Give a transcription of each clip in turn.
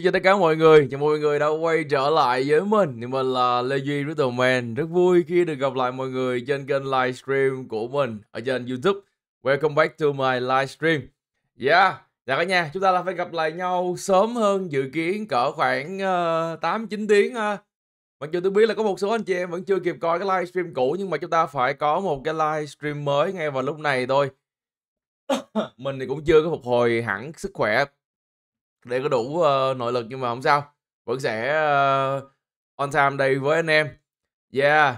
xin chào tất cả mọi người Chào mọi người đã quay trở lại với mình Thì mình là Lê Duy Ritual Man Rất vui khi được gặp lại mọi người trên kênh livestream của mình Ở trên Youtube Welcome back to my livestream Yeah, chào dạ cả nhà Chúng ta là phải gặp lại nhau sớm hơn dự kiến cỡ khoảng uh, chín tiếng ha Mặc dù tôi biết là có một số anh chị em vẫn chưa kịp coi cái livestream cũ Nhưng mà chúng ta phải có một cái livestream mới ngay vào lúc này thôi Mình thì cũng chưa có phục hồi hẳn sức khỏe để có đủ uh, nội lực nhưng mà không sao vẫn sẽ uh, on time đây với anh em yeah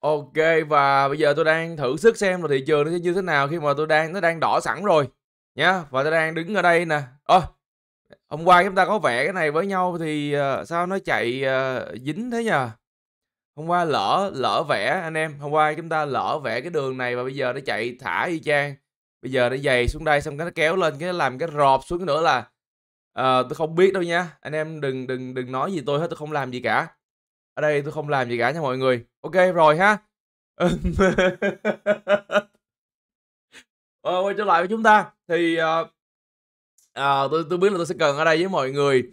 ok và bây giờ tôi đang thử sức xem là thị trường nó sẽ như thế nào khi mà tôi đang nó đang đỏ sẵn rồi nhá và tôi đang đứng ở đây nè ơ à, hôm qua chúng ta có vẽ cái này với nhau thì uh, sao nó chạy uh, dính thế nhờ hôm qua lỡ lỡ vẽ anh em hôm qua chúng ta lỡ vẽ cái đường này và bây giờ nó chạy thả y chang bây giờ nó dày xuống đây xong cái nó kéo lên cái làm cái rọp xuống nữa là à, ờ, tôi không biết đâu nha anh em đừng đừng đừng nói gì tôi hết tôi không làm gì cả ở đây tôi không làm gì cả nha mọi người ok rồi ha ờ, quay trở lại với chúng ta thì à, ờ, à, ờ, tôi tôi biết là tôi sẽ cần ở đây với mọi người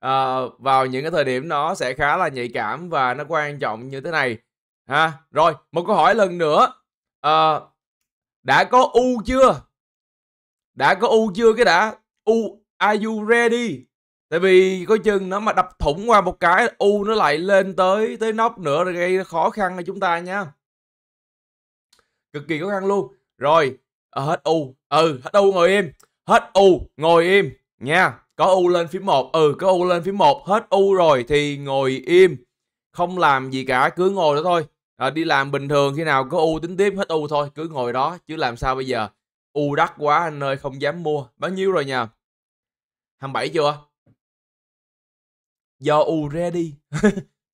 à, vào những cái thời điểm nó sẽ khá là nhạy cảm và nó quan trọng như thế này ha rồi một câu hỏi lần nữa à, đã có u chưa đã có u chưa cái đã u Are you ready? Tại vì có chừng nó mà đập thủng qua một cái U nó lại lên tới tới nóc nữa rồi gây khó khăn cho chúng ta nha. Cực kỳ khó khăn luôn. Rồi, à, hết U. Ừ, hết U ngồi im. Hết U, ngồi im nha. Có U lên phím 1. Ừ, có U lên phím 1. Hết U rồi thì ngồi im. Không làm gì cả, cứ ngồi đó thôi. À, đi làm bình thường khi nào có U tính tiếp hết U thôi, cứ ngồi đó chứ làm sao bây giờ. U đắt quá anh ơi, không dám mua. Bao nhiêu rồi nha? 27 chưa? Do u ready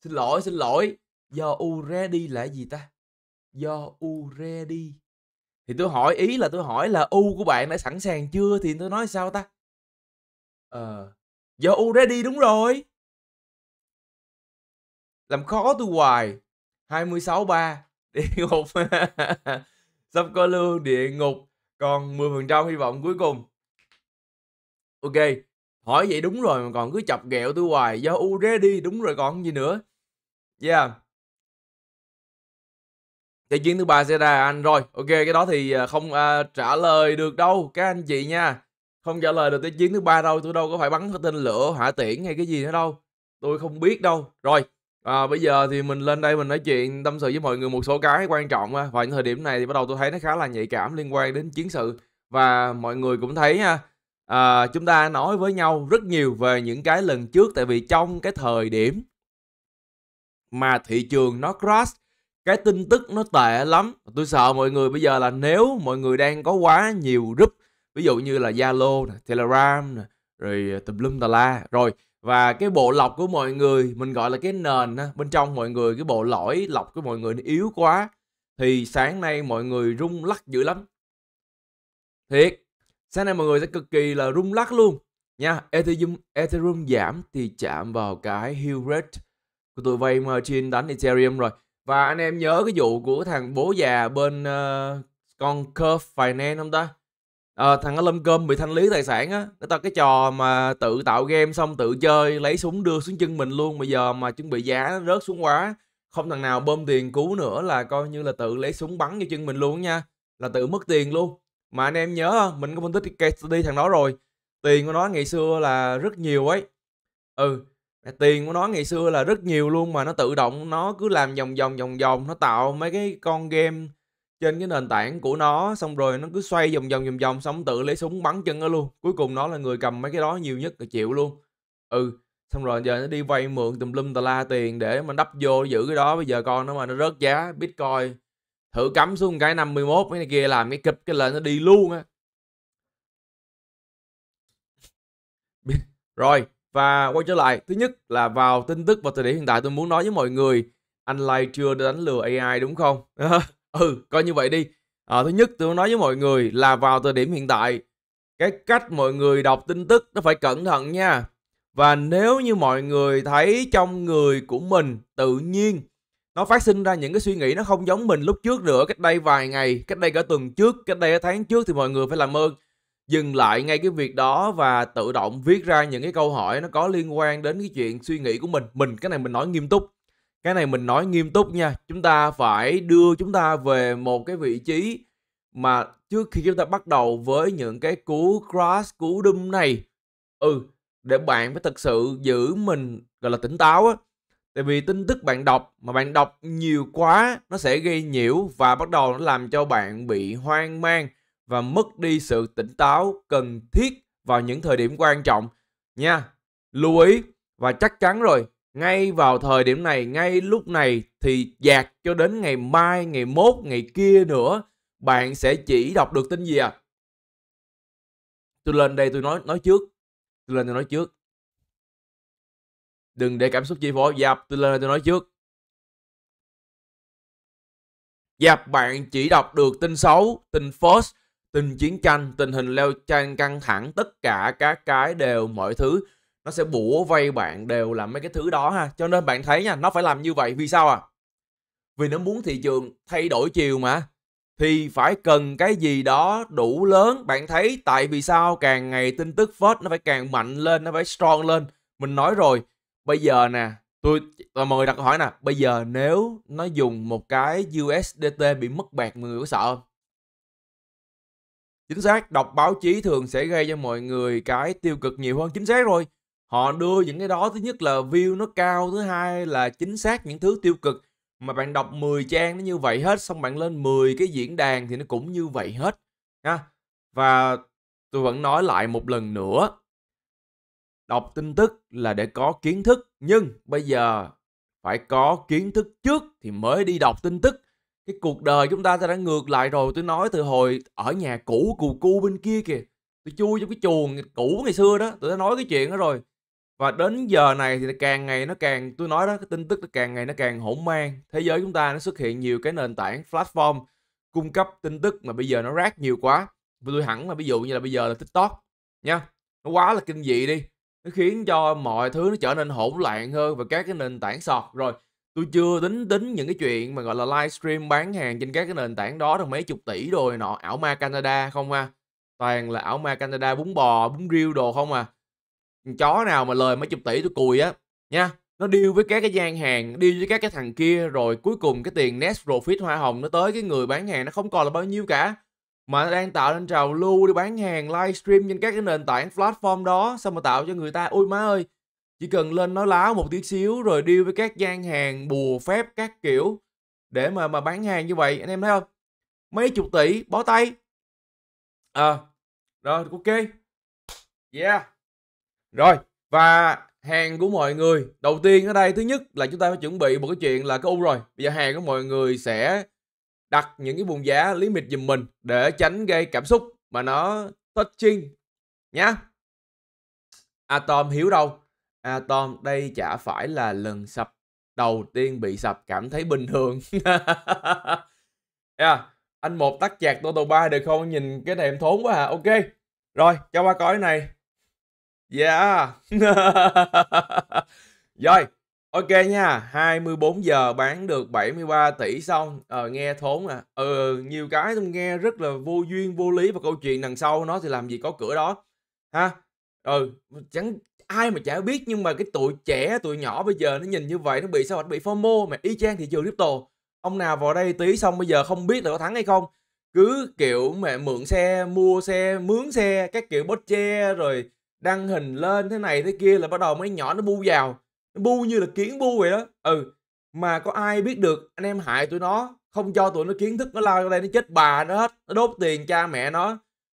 xin lỗi, xin lỗi. Do u ready là gì ta? Do u ready Thì tôi hỏi ý là tôi hỏi là u của bạn đã sẵn sàng chưa thì tôi nói sao ta? Ờ, uh, do already đúng rồi. Làm khó tôi hoài. 26 3 địa ngục. Sắp có lương địa ngục còn 10% hy vọng cuối cùng. Ok, Hỏi vậy đúng rồi mà còn cứ chọc ghẹo tôi hoài. Do u rê đi đúng rồi còn gì nữa. Yeah. Cái chuyến thứ ba sẽ ra anh rồi. Ok cái đó thì à, không uh, trả lời được đâu các anh chị nha. Không trả lời được tới chuyến thứ ba đâu. Tôi đâu có phải bắn tên lửa hỏa tiễn hay cái gì nữa đâu. Tôi không biết đâu. Rồi. À, bây giờ thì mình lên đây mình nói chuyện tâm sự với mọi người một số cái quan trọng và những thời điểm này thì bắt đầu tôi thấy nó khá là nhạy cảm liên quan đến chiến sự và mọi người cũng thấy ha à, chúng ta nói với nhau rất nhiều về những cái lần trước tại vì trong cái thời điểm mà thị trường nó crash cái tin tức nó tệ lắm tôi sợ mọi người bây giờ là nếu mọi người đang có quá nhiều group ví dụ như là zalo telegram rồi tùm lum tà la rồi và cái bộ lọc của mọi người mình gọi là cái nền bên trong mọi người cái bộ lõi lọc của mọi người nó yếu quá thì sáng nay mọi người rung lắc dữ lắm thiệt Sáng nay mọi người sẽ cực kỳ là rung lắc luôn nha. Ethereum Ethereum giảm thì chạm vào cái hill rate của tụi vay margin đánh Ethereum rồi. Và anh em nhớ cái vụ của thằng bố già bên uh, con Curve Finance không ta? À, thằng ở Lâm Cơm bị thanh lý tài sản á Nó ta cái trò mà tự tạo game xong tự chơi Lấy súng đưa xuống chân mình luôn Bây giờ mà chuẩn bị giá nó rớt xuống quá Không thằng nào bơm tiền cứu nữa là coi như là tự lấy súng bắn vô chân mình luôn nha Là tự mất tiền luôn mà anh em nhớ không mình có phân tích cái case study thằng đó rồi tiền của nó ngày xưa là rất nhiều ấy ừ tiền của nó ngày xưa là rất nhiều luôn mà nó tự động nó cứ làm vòng vòng vòng vòng nó tạo mấy cái con game trên cái nền tảng của nó xong rồi nó cứ xoay vòng vòng vòng vòng xong tự lấy súng bắn chân nó luôn cuối cùng nó là người cầm mấy cái đó nhiều nhất là chịu luôn ừ xong rồi giờ nó đi vay mượn tùm lum tà la tiền để mà đắp vô giữ cái đó bây giờ con nó mà nó rớt giá bitcoin thử cắm xuống cái 51 cái này kia làm cái kịch cái lệnh nó đi luôn á rồi và quay trở lại thứ nhất là vào tin tức và thời điểm hiện tại tôi muốn nói với mọi người anh Lai chưa đánh lừa AI đúng không ừ coi như vậy đi à, thứ nhất tôi muốn nói với mọi người là vào thời điểm hiện tại cái cách mọi người đọc tin tức nó phải cẩn thận nha và nếu như mọi người thấy trong người của mình tự nhiên nó phát sinh ra những cái suy nghĩ nó không giống mình lúc trước nữa cách đây vài ngày cách đây cả tuần trước cách đây cả tháng trước thì mọi người phải làm ơn dừng lại ngay cái việc đó và tự động viết ra những cái câu hỏi nó có liên quan đến cái chuyện suy nghĩ của mình mình cái này mình nói nghiêm túc cái này mình nói nghiêm túc nha chúng ta phải đưa chúng ta về một cái vị trí mà trước khi chúng ta bắt đầu với những cái cú crash cú đâm này ừ để bạn phải thật sự giữ mình gọi là tỉnh táo á tại vì tin tức bạn đọc mà bạn đọc nhiều quá nó sẽ gây nhiễu và bắt đầu nó làm cho bạn bị hoang mang và mất đi sự tỉnh táo cần thiết vào những thời điểm quan trọng nha lưu ý và chắc chắn rồi ngay vào thời điểm này ngay lúc này thì dạt cho đến ngày mai ngày mốt ngày kia nữa bạn sẽ chỉ đọc được tin gì à tôi lên đây tôi nói nói trước tôi lên tôi nói trước đừng để cảm xúc chi phối Dạp tôi lên tôi nói trước Dạp bạn chỉ đọc được tin xấu tin false tin chiến tranh tình hình leo trang căng thẳng tất cả các cái đều mọi thứ nó sẽ bủa vây bạn đều là mấy cái thứ đó ha cho nên bạn thấy nha nó phải làm như vậy vì sao à vì nó muốn thị trường thay đổi chiều mà thì phải cần cái gì đó đủ lớn bạn thấy tại vì sao càng ngày tin tức phết nó phải càng mạnh lên nó phải strong lên mình nói rồi bây giờ nè tôi và ờ, mọi người đặt câu hỏi nè bây giờ nếu nó dùng một cái USDT bị mất bạc mọi người có sợ không chính xác đọc báo chí thường sẽ gây cho mọi người cái tiêu cực nhiều hơn chính xác rồi họ đưa những cái đó thứ nhất là view nó cao thứ hai là chính xác những thứ tiêu cực mà bạn đọc 10 trang nó như vậy hết xong bạn lên 10 cái diễn đàn thì nó cũng như vậy hết nha và tôi vẫn nói lại một lần nữa đọc tin tức là để có kiến thức nhưng bây giờ phải có kiến thức trước thì mới đi đọc tin tức cái cuộc đời chúng ta ta đã ngược lại rồi tôi nói từ hồi ở nhà cũ cù cu bên kia kìa tôi chui trong cái chuồng cũ ngày xưa đó tôi đã nói cái chuyện đó rồi và đến giờ này thì càng ngày nó càng tôi nói đó cái tin tức nó càng ngày nó càng hỗn mang thế giới chúng ta nó xuất hiện nhiều cái nền tảng platform cung cấp tin tức mà bây giờ nó rác nhiều quá tôi hẳn là ví dụ như là bây giờ là tiktok nha nó quá là kinh dị đi nó khiến cho mọi thứ nó trở nên hỗn loạn hơn và các cái nền tảng sọt rồi tôi chưa tính tính những cái chuyện mà gọi là livestream bán hàng trên các cái nền tảng đó được mấy chục tỷ rồi nọ ảo ma Canada không à toàn là ảo ma Canada bún bò bún riêu đồ không à chó nào mà lời mấy chục tỷ tôi cùi á nha nó điêu với các cái gian hàng điêu với các cái thằng kia rồi cuối cùng cái tiền net profit hoa hồng nó tới cái người bán hàng nó không còn là bao nhiêu cả mà đang tạo nên trào lưu đi bán hàng livestream trên các cái nền tảng platform đó sao mà tạo cho người ta ôi má ơi chỉ cần lên nói láo một tí xíu rồi đi với các gian hàng bùa phép các kiểu để mà mà bán hàng như vậy anh em thấy không mấy chục tỷ bó tay à rồi ok yeah rồi và hàng của mọi người đầu tiên ở đây thứ nhất là chúng ta phải chuẩn bị một cái chuyện là cái u rồi bây giờ hàng của mọi người sẽ đặt những cái vùng giá limit giùm mình để tránh gây cảm xúc mà nó touching nhá Atom hiểu đâu Atom đây chả phải là lần sập đầu tiên bị sập cảm thấy bình thường yeah. anh một tắt chạc Toto ba được không nhìn cái này em thốn quá à ok rồi cho ba coi này yeah rồi Ok nha, 24 giờ bán được 73 tỷ xong, ờ, nghe thốn à. Ừ, nhiều cái tôi nghe rất là vô duyên, vô lý và câu chuyện đằng sau nó thì làm gì có cửa đó. Ha? Ừ, chẳng ai mà chả biết nhưng mà cái tụi trẻ, tụi nhỏ bây giờ nó nhìn như vậy, nó bị sao nó bị FOMO mà y chang thị trường crypto. Ông nào vào đây tí xong bây giờ không biết là có thắng hay không. Cứ kiểu mẹ mượn xe, mua xe, mướn xe, các kiểu bot che rồi đăng hình lên thế này thế kia là bắt đầu mấy nhỏ nó bu vào bu như là kiến bu vậy đó ừ mà có ai biết được anh em hại tụi nó không cho tụi nó kiến thức nó lao ra đây nó chết bà nó hết nó đốt tiền cha mẹ nó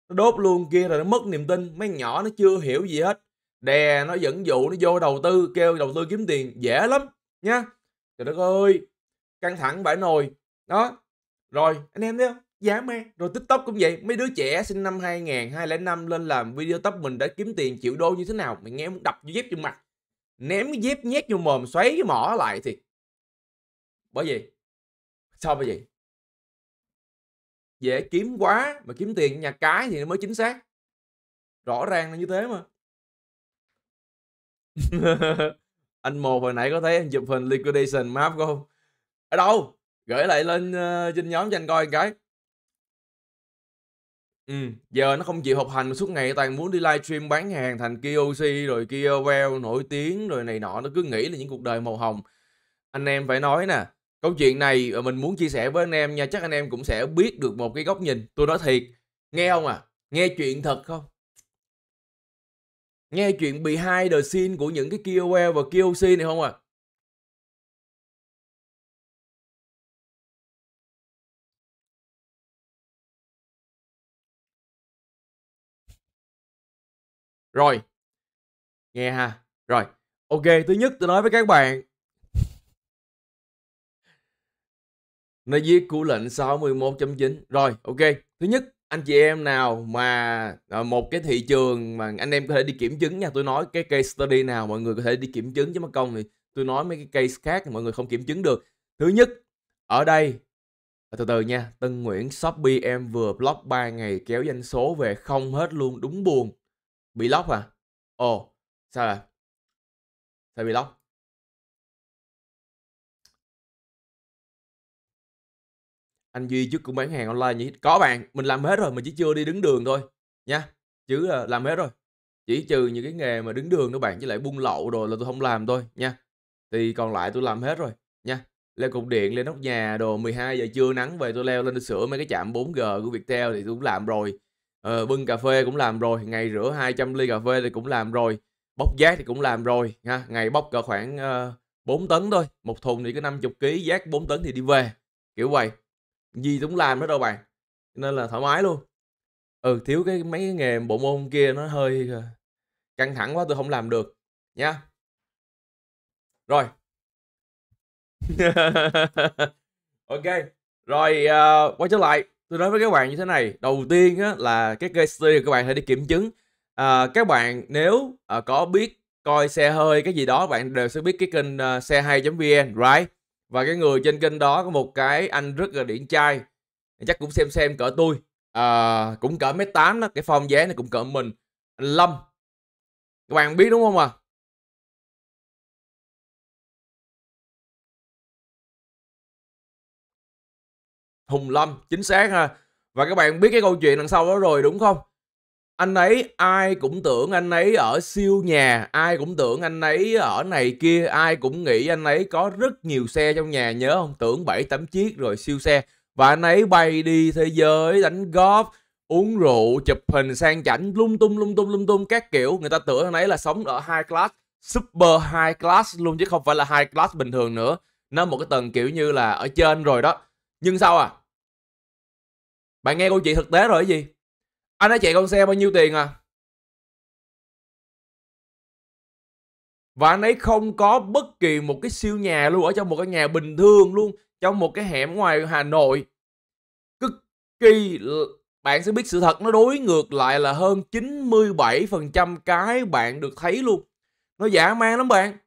nó đốt luôn kia rồi nó mất niềm tin mấy nhỏ nó chưa hiểu gì hết đè nó dẫn dụ nó vô đầu tư kêu đầu tư kiếm tiền dễ lắm nha trời đất ơi căng thẳng bãi nồi đó rồi anh em thấy không giá me rồi tiktok cũng vậy mấy đứa trẻ sinh năm 2000 2005 lên làm video tóc mình đã kiếm tiền triệu đô như thế nào mày nghe muốn đập vô dép vô mặt ném cái dép nhét vô mồm xoáy cái mỏ lại thì bởi vì sao bởi vậy dễ kiếm quá mà kiếm tiền nhà cái thì nó mới chính xác rõ ràng là như thế mà anh một hồi nãy có thấy anh chụp hình liquidation map không ở đâu gửi lại lên uh, trên nhóm cho anh coi một cái Ừm, giờ nó không chịu học hành mà suốt ngày toàn muốn đi livestream bán hàng thành KOC rồi KOL nổi tiếng rồi này nọ, nó cứ nghĩ là những cuộc đời màu hồng. Anh em phải nói nè, câu chuyện này mình muốn chia sẻ với anh em nha, chắc anh em cũng sẽ biết được một cái góc nhìn. Tôi nói thiệt, nghe không à? Nghe chuyện thật không? Nghe chuyện behind the scene của những cái KOL và KOC này không à? Rồi. Nghe ha. Rồi. Ok, thứ nhất tôi nói với các bạn. Nó viết của lệnh 61.9. Rồi, ok. Thứ nhất, anh chị em nào mà à, một cái thị trường mà anh em có thể đi kiểm chứng nha. Tôi nói cái case study nào mọi người có thể đi kiểm chứng chứ mất công thì tôi nói mấy cái case khác mọi người không kiểm chứng được. Thứ nhất, ở đây à, từ từ nha, Tân Nguyễn Shopee em vừa block 3 ngày kéo doanh số về không hết luôn, đúng buồn. Bị lóc à? Ồ, sao à? Sao bị lóc? Anh Duy trước cũng bán hàng online như Có bạn, mình làm hết rồi, mình chỉ chưa đi đứng đường thôi. Nha, chứ ờ, làm hết rồi. Chỉ trừ những cái nghề mà đứng đường đó bạn, chứ lại buôn lậu rồi là tôi không làm thôi nha. Thì còn lại tôi làm hết rồi nha. Leo cục điện, lên nóc nhà, đồ 12 giờ trưa nắng về tôi leo lên sửa mấy cái chạm 4G của Viettel thì tôi cũng làm rồi ờ, bưng cà phê cũng làm rồi ngày rửa 200 ly cà phê thì cũng làm rồi bóc giác thì cũng làm rồi ha ngày bóc cỡ khoảng uh, ờ, 4 tấn thôi một thùng thì có 50 kg giác 4 tấn thì đi về kiểu vậy gì cũng làm hết đâu bạn nên là thoải mái luôn ừ thiếu cái mấy cái nghề bộ môn kia nó hơi ờ, căng thẳng quá tôi không làm được nha rồi ok rồi uh, quay trở lại tôi nói với các bạn như thế này đầu tiên á, là cái case study các bạn hãy đi kiểm chứng à, các bạn nếu à, có biết coi xe hơi cái gì đó bạn đều sẽ biết cái kênh uh, xe hay vn right và cái người trên kênh đó có một cái anh rất là điển trai chắc cũng xem xem cỡ tôi à, cũng cỡ mấy tám đó cái form vé này cũng cỡ mình anh lâm các bạn biết đúng không à Hùng Lâm, chính xác ha. Và các bạn biết cái câu chuyện đằng sau đó rồi đúng không? Anh ấy ai cũng tưởng anh ấy ở siêu nhà, ai cũng tưởng anh ấy ở này kia, ai cũng nghĩ anh ấy có rất nhiều xe trong nhà nhớ không? Tưởng bảy 8 chiếc rồi siêu xe. Và anh ấy bay đi thế giới đánh golf, uống rượu, chụp hình sang chảnh lung tung lung tung lung tung các kiểu. Người ta tưởng anh ấy là sống ở high class, super high class luôn chứ không phải là high class bình thường nữa. Nó một cái tầng kiểu như là ở trên rồi đó nhưng sao à bạn nghe câu chuyện thực tế rồi cái gì anh ấy chạy con xe bao nhiêu tiền à và anh ấy không có bất kỳ một cái siêu nhà luôn ở trong một cái nhà bình thường luôn trong một cái hẻm ngoài Hà Nội cực kỳ bạn sẽ biết sự thật nó đối ngược lại là hơn 97% cái bạn được thấy luôn nó giả man lắm bạn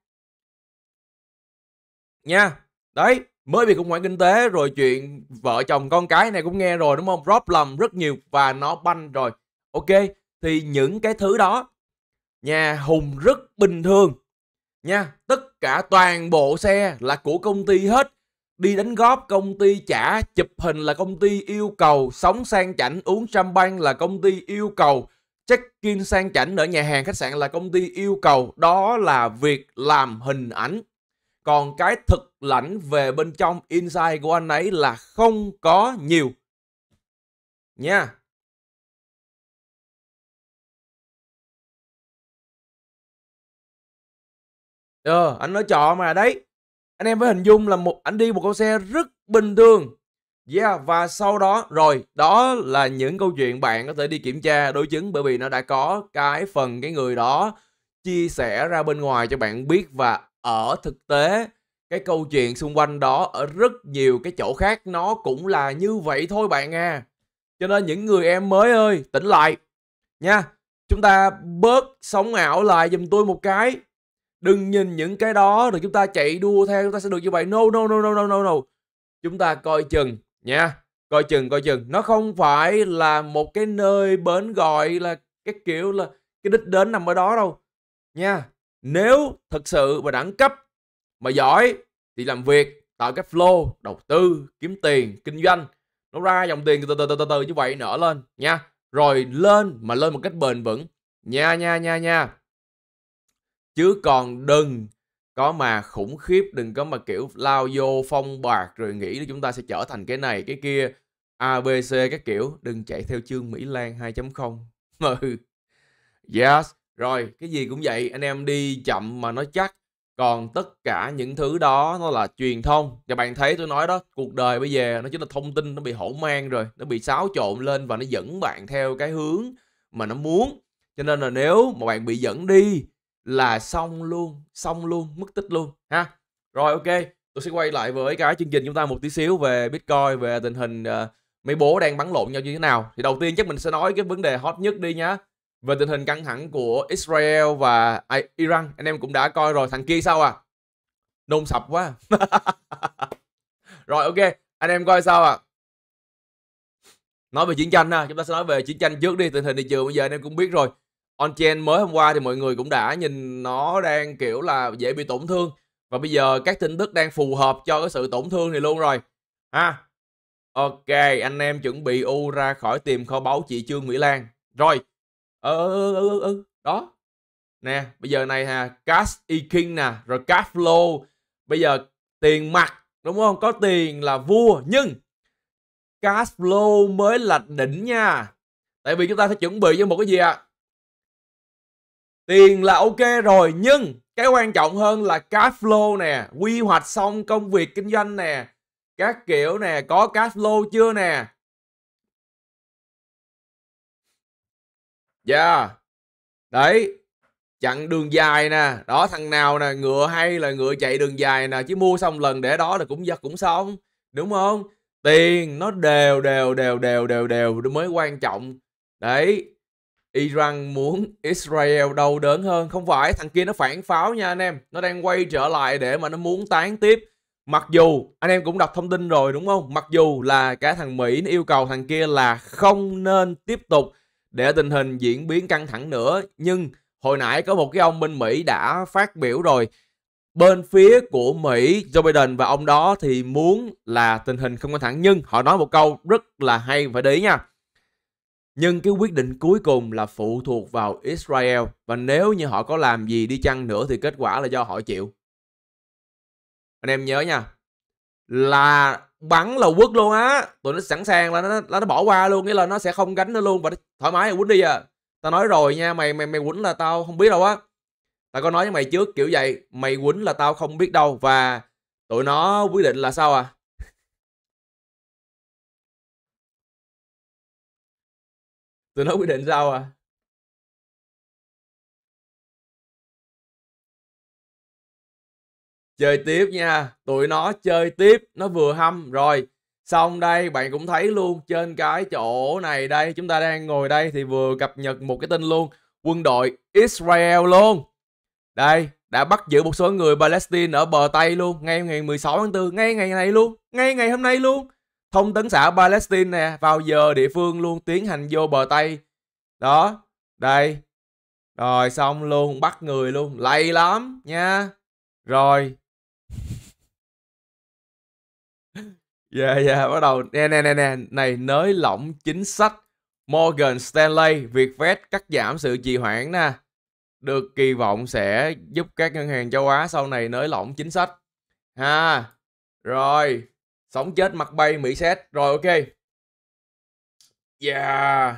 nha đấy mới bị khủng hoảng kinh tế rồi chuyện vợ chồng con cái này cũng nghe rồi đúng không problem rất nhiều và nó banh rồi ok thì những cái thứ đó nhà hùng rất bình thường nha tất cả toàn bộ xe là của công ty hết đi đánh góp công ty trả chụp hình là công ty yêu cầu sống sang chảnh uống champagne là công ty yêu cầu check in sang chảnh ở nhà hàng khách sạn là công ty yêu cầu đó là việc làm hình ảnh còn cái thực lãnh về bên trong inside của anh ấy là không có nhiều. Nha. Ờ, anh nói trọ mà đấy. Anh em phải hình dung là một anh đi một con xe rất bình thường. Yeah, và sau đó rồi, đó là những câu chuyện bạn có thể đi kiểm tra đối chứng bởi vì nó đã có cái phần cái người đó chia sẻ ra bên ngoài cho bạn biết và ở thực tế cái câu chuyện xung quanh đó ở rất nhiều cái chỗ khác nó cũng là như vậy thôi bạn à cho nên những người em mới ơi tỉnh lại nha chúng ta bớt sống ảo lại giùm tôi một cái đừng nhìn những cái đó rồi chúng ta chạy đua theo chúng ta sẽ được như vậy no no no no no no no chúng ta coi chừng nha coi chừng coi chừng nó không phải là một cái nơi bến gọi là cái kiểu là cái đích đến nằm ở đó đâu nha nếu thật sự mà đẳng cấp mà giỏi thì làm việc tạo cái flow đầu tư kiếm tiền kinh doanh nó ra dòng tiền từ từ từ từ, từ như vậy nở lên nha rồi lên mà lên một cách bền vững nha nha nha nha chứ còn đừng có mà khủng khiếp đừng có mà kiểu lao vô phong bạc rồi nghĩ là chúng ta sẽ trở thành cái này cái kia abc các kiểu đừng chạy theo chương mỹ lan 2.0 ừ. yes rồi cái gì cũng vậy anh em đi chậm mà nó chắc còn tất cả những thứ đó nó là truyền thông và bạn thấy tôi nói đó cuộc đời bây giờ nó chính là thông tin nó bị hỗn mang rồi nó bị xáo trộn lên và nó dẫn bạn theo cái hướng mà nó muốn cho nên là nếu mà bạn bị dẫn đi là xong luôn xong luôn mất tích luôn ha rồi ok tôi sẽ quay lại với cái chương trình chúng ta một tí xíu về bitcoin về tình hình uh, mấy bố đang bắn lộn nhau như thế nào thì đầu tiên chắc mình sẽ nói cái vấn đề hot nhất đi nhá về tình hình căng thẳng của Israel và Iran anh em cũng đã coi rồi thằng kia sao à nôn sập quá rồi ok anh em coi sao à nói về chiến tranh ha chúng ta sẽ nói về chiến tranh trước đi tình hình thị trường bây giờ anh em cũng biết rồi on chain mới hôm qua thì mọi người cũng đã nhìn nó đang kiểu là dễ bị tổn thương và bây giờ các tin tức đang phù hợp cho cái sự tổn thương này luôn rồi ha ok anh em chuẩn bị u ra khỏi tìm kho báu chị trương mỹ lan rồi ờ ừ, ừ, ừ, ừ, đó nè bây giờ này hà cash e king nè rồi cash flow bây giờ tiền mặt đúng không có tiền là vua nhưng cash flow mới là đỉnh nha tại vì chúng ta sẽ chuẩn bị cho một cái gì ạ à? tiền là ok rồi nhưng cái quan trọng hơn là cash flow nè quy hoạch xong công việc kinh doanh nè các kiểu nè có cash flow chưa nè yeah dạ. đấy chặn đường dài nè đó thằng nào nè ngựa hay là ngựa chạy đường dài nè chứ mua xong lần để đó là cũng giật cũng xong đúng không tiền nó đều đều đều đều đều đều mới quan trọng đấy Iran muốn Israel đau đớn hơn không phải thằng kia nó phản pháo nha anh em nó đang quay trở lại để mà nó muốn tán tiếp mặc dù anh em cũng đọc thông tin rồi đúng không mặc dù là cả thằng Mỹ nó yêu cầu thằng kia là không nên tiếp tục để tình hình diễn biến căng thẳng nữa. Nhưng hồi nãy có một cái ông bên Mỹ đã phát biểu rồi bên phía của Mỹ Joe Biden và ông đó thì muốn là tình hình không căng thẳng nhưng họ nói một câu rất là hay phải để ý nha nhưng cái quyết định cuối cùng là phụ thuộc vào Israel và nếu như họ có làm gì đi chăng nữa thì kết quả là do họ chịu anh em nhớ nha là bắn là quất luôn á tụi nó sẵn sàng là nó, nó, nó bỏ qua luôn nghĩa là nó sẽ không gánh nó luôn và nó thoải mái quýnh đi à tao nói rồi nha mày mày mày quýnh là tao không biết đâu á tao có nói với mày trước kiểu vậy mày quýnh là tao không biết đâu và tụi nó quyết định là sao à tụi nó quyết định sao à chơi tiếp nha tụi nó chơi tiếp nó vừa hâm rồi xong đây bạn cũng thấy luôn trên cái chỗ này đây chúng ta đang ngồi đây thì vừa cập nhật một cái tin luôn quân đội Israel luôn đây đã bắt giữ một số người Palestine ở bờ Tây luôn ngay ngày 16 tháng 4 ngay ngày này luôn ngay ngày hôm nay luôn thông tấn xã Palestine nè vào giờ địa phương luôn tiến hành vô bờ Tây đó đây rồi xong luôn bắt người luôn lầy lắm nha rồi Dạ yeah, dạ, yeah, bắt đầu nè nè nè nè này nới lỏng chính sách Morgan Stanley, Vietfed cắt giảm sự trì hoãn nè. Được kỳ vọng sẽ giúp các ngân hàng châu Á sau này nới lỏng chính sách. Ha. rồi, sống chết mặt bay Mỹ xét. Rồi ok. Yeah. Dạ.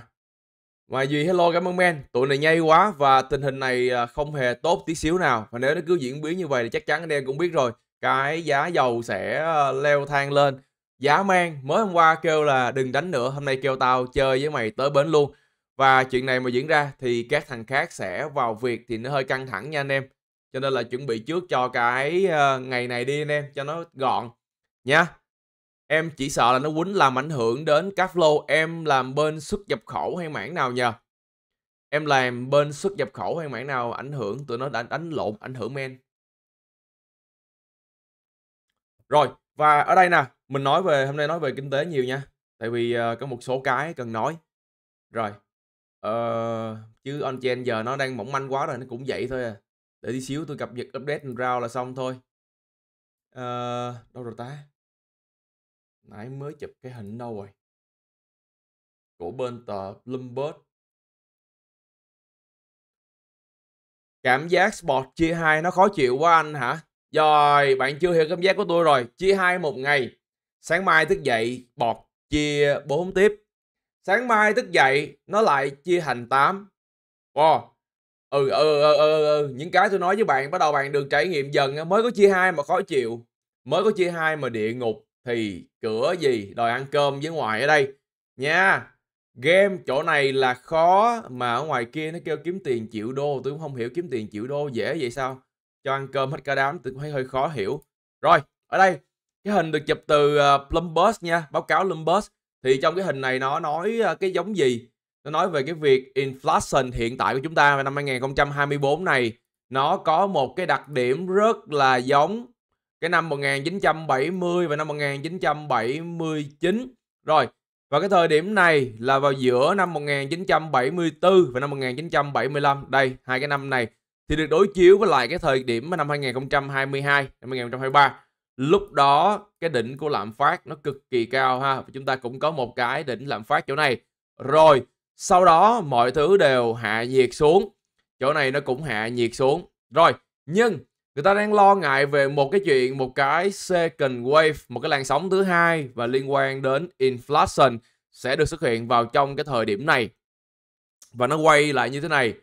Ngoài gì hello cảm ơn men. Tụi này nhây quá và tình hình này à, không hề tốt tí xíu nào. Và nếu nó cứ diễn biến như vậy thì chắc chắn anh em cũng biết rồi. Cái giá dầu sẽ à, leo thang lên dã man mới hôm qua kêu là đừng đánh nữa hôm nay kêu tao chơi với mày tới bến luôn và chuyện này mà diễn ra thì các thằng khác sẽ vào việc thì nó hơi căng thẳng nha anh em cho nên là chuẩn bị trước cho cái ờ, ngày này đi anh em cho nó gọn nha em chỉ sợ là nó quýnh làm ảnh hưởng đến các flow em làm bên xuất nhập khẩu hay mảng nào nhờ em làm bên xuất nhập khẩu hay mảng nào ảnh hưởng tụi nó đã đánh lộn ảnh hưởng men rồi và ở đây nè mình nói về hôm nay nói về kinh tế nhiều nha tại vì uh, có một số cái cần nói rồi uh, chứ on chain giờ nó đang mỏng manh quá rồi nó cũng vậy thôi à để đi xíu tôi cập nhật update round là xong thôi uh, đâu rồi ta nãy mới chụp cái hình đâu rồi của bên tờ Bloomberg cảm giác sport chia hai nó khó chịu quá anh hả rồi bạn chưa hiểu cảm giác của tôi rồi chia hai một ngày Sáng mai thức dậy bọt chia 4 tiếp. Sáng mai thức dậy nó lại chia thành 8. Wow. Ừ, ừ, ừ, ừ, ừ, những cái tôi nói với bạn bắt đầu bạn được trải nghiệm dần mới có chia hai mà khó chịu mới có chia hai mà địa ngục thì cửa gì đòi ăn cơm với ngoài ở đây nha game chỗ này là khó mà ở ngoài kia nó kêu kiếm tiền triệu đô tôi cũng không hiểu kiếm tiền triệu đô dễ vậy sao cho ăn cơm hết cả đám tôi cũng thấy hơi khó hiểu rồi ở đây cái hình được chụp từ Bloomberg ờ, nha báo cáo Bloomberg thì trong cái hình này nó nói ờ, cái giống gì nó nói về cái việc inflation hiện tại của chúng ta vào năm 2024 này nó có một cái đặc điểm rất là giống cái năm 1970 và năm 1979 rồi và cái thời điểm này là vào giữa năm 1974 và năm 1975 đây hai cái năm này thì được đối chiếu với lại cái thời điểm năm 2022 năm 2023 lúc đó cái đỉnh của lạm phát nó cực kỳ cao ha và chúng ta cũng có một cái đỉnh lạm phát chỗ này rồi sau đó mọi thứ đều hạ nhiệt xuống chỗ này nó cũng hạ nhiệt xuống rồi nhưng người ta đang lo ngại về một cái chuyện một cái second wave một cái làn sóng thứ hai và liên quan đến inflation sẽ được xuất hiện vào trong cái thời điểm này và nó quay lại như thế này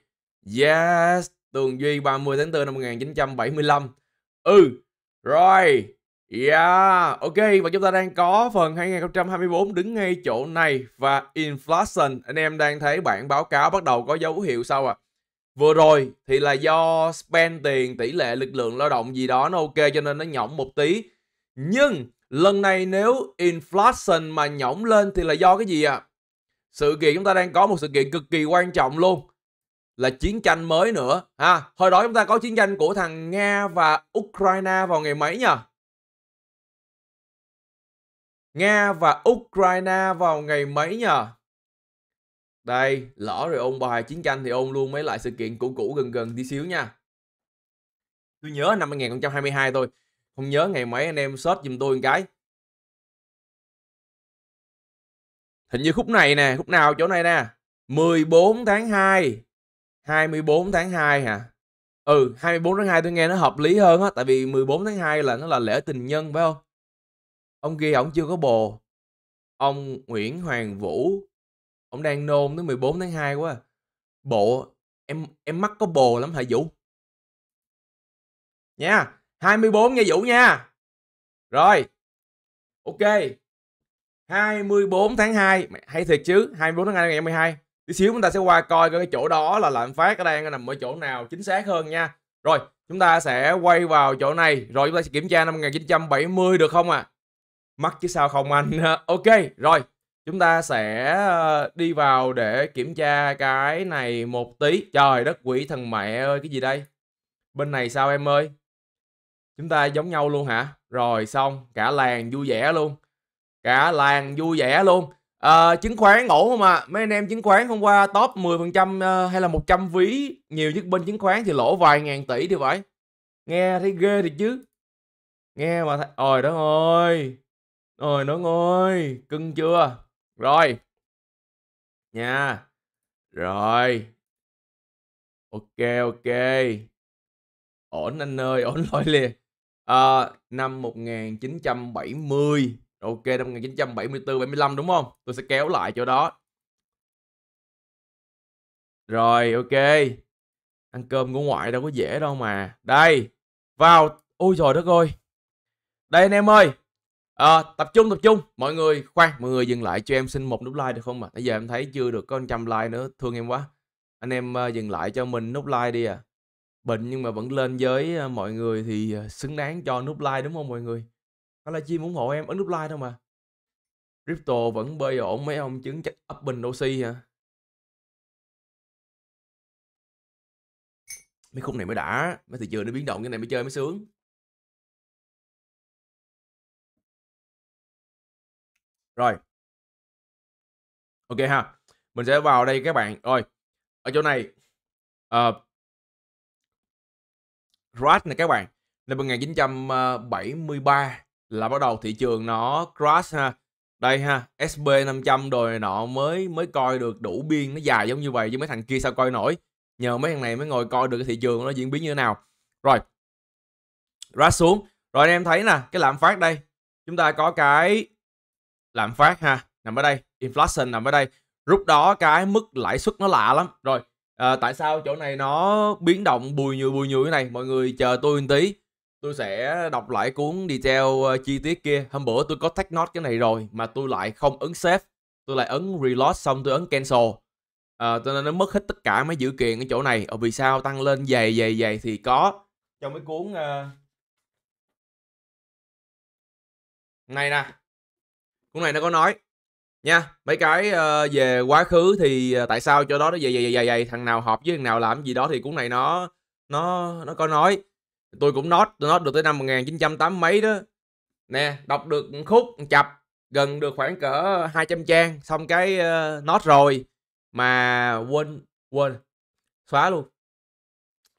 yes tường duy 30 tháng 4 năm 1975 ừ rồi Yeah, ok và chúng ta đang có phần 2024 đứng ngay chỗ này và inflation anh em đang thấy bản báo cáo bắt đầu có dấu hiệu sao à. Vừa rồi thì là do spend tiền tỷ lệ lực lượng lao động gì đó nó ok cho nên nó nhỏng một tí. Nhưng lần này nếu inflation mà nhỏng lên thì là do cái gì ạ? À? Sự kiện chúng ta đang có một sự kiện cực kỳ quan trọng luôn là chiến tranh mới nữa ha. À, hồi đó chúng ta có chiến tranh của thằng Nga và Ukraine vào ngày mấy nhỉ? Nga và Ukraine vào ngày mấy nhờ? Đây, lỡ rồi ôn bài chiến tranh thì ôn luôn mấy lại sự kiện cũ cũ gần gần đi xíu nha. Tôi nhớ năm 2022 thôi, không nhớ ngày mấy anh em search giùm tôi một cái. Hình như khúc này nè, khúc nào chỗ này nè. 14 tháng 2. 24 tháng 2 hả? Ừ, 24 tháng 2 tôi nghe nó hợp lý hơn á, tại vì 14 tháng 2 là nó là lễ tình nhân phải không? Ông kia ổng chưa có bồ. Ông Nguyễn Hoàng Vũ, ông đang nôn tới 14 tháng 2 quá. À. Bộ, em em mắc có bồ lắm hả Vũ? Nha, 24 nha Vũ nha. Rồi. Ok. 24 tháng 2, mày hay thiệt chứ, 24 tháng 2 ngày 12. Tí xíu chúng ta sẽ qua coi cái chỗ đó là lạm phát nó đang nằm ở chỗ nào chính xác hơn nha. Rồi, chúng ta sẽ quay vào chỗ này, rồi chúng ta sẽ kiểm tra năm 1970 được không ạ? À? mắc chứ sao không anh ok rồi chúng ta sẽ ờ, đi vào để kiểm tra cái này một tí trời đất quỷ thần mẹ ơi cái gì đây bên này sao em ơi chúng ta giống nhau luôn hả rồi xong cả làng vui vẻ luôn cả làng vui vẻ luôn à, chứng khoán ổn không ạ à? mấy anh em chứng khoán hôm qua top 10% ờ, hay là 100 ví nhiều nhất bên chứng khoán thì lỗ vài ngàn tỷ thì phải nghe thấy ghê thì chứ nghe mà thấy ôi đó ơi rồi, nó ơi, cưng chưa? Rồi. Nha. Rồi. Ok ok. Ổn anh ơi, ổn lỗi liền. À, năm 1970. Ok, năm 1974 75 đúng không? Tôi sẽ kéo lại chỗ đó. Rồi, ok. Ăn cơm của ngoại đâu có dễ đâu mà. Đây. Vào. Ôi trời đất ơi. Đây anh em ơi, À, tập trung tập trung mọi người khoan mọi người dừng lại cho em xin một nút like được không ạ à? bây giờ em thấy chưa được có trăm like nữa thương em quá anh em uh, dừng lại cho mình nút like đi à bệnh nhưng mà vẫn lên với uh, mọi người thì uh, xứng đáng cho nút like đúng không mọi người có là chim ủng hộ em ấn nút like thôi mà crypto vẫn bơi ổn mấy ông chứng chắc up bình oxy hả mấy khúc này mới đã mấy thị trường nó biến động cái này mới chơi mới sướng Rồi. Ok ha. Mình sẽ vào đây các bạn. Rồi. Ở chỗ này uh, ờ, crash này các bạn. Năm 1973 là bắt đầu thị trường nó crash ha. Đây ha, SB500 rồi nọ mới mới coi được đủ biên nó dài giống như vậy chứ mấy thằng kia sao coi nổi. Nhờ mấy thằng này mới ngồi coi được cái thị trường nó diễn biến như thế nào. Rồi. Crash xuống. Rồi anh em thấy nè, cái lạm phát đây. Chúng ta có cái lạm phát ha nằm ở đây inflation nằm ở đây lúc đó cái mức lãi suất nó lạ lắm rồi à, tại sao chỗ này nó biến động bùi nhùi bùi nhùi thế này mọi người chờ tôi một tí tôi sẽ đọc lại cuốn detail ờ, chi tiết kia hôm bữa tôi có take note cái này rồi mà tôi lại không ấn save tôi lại ấn reload xong tôi ấn cancel à, cho nên nó mất hết tất cả mấy dữ kiện ở chỗ này ở vì sao tăng lên dày dày dày thì có trong cái cuốn uh... này nè cuốn này nó có nói nha mấy cái uh, về quá khứ thì uh, tại sao cho đó nó vậy vậy vậy vậy thằng nào họp với thằng nào làm gì đó thì cuốn này nó nó nó có nói tôi cũng nốt tôi nốt được tới năm 1980 mấy đó nè đọc được khúc chập gần được khoảng cỡ 200 trang xong cái uh, nốt rồi mà quên quên xóa luôn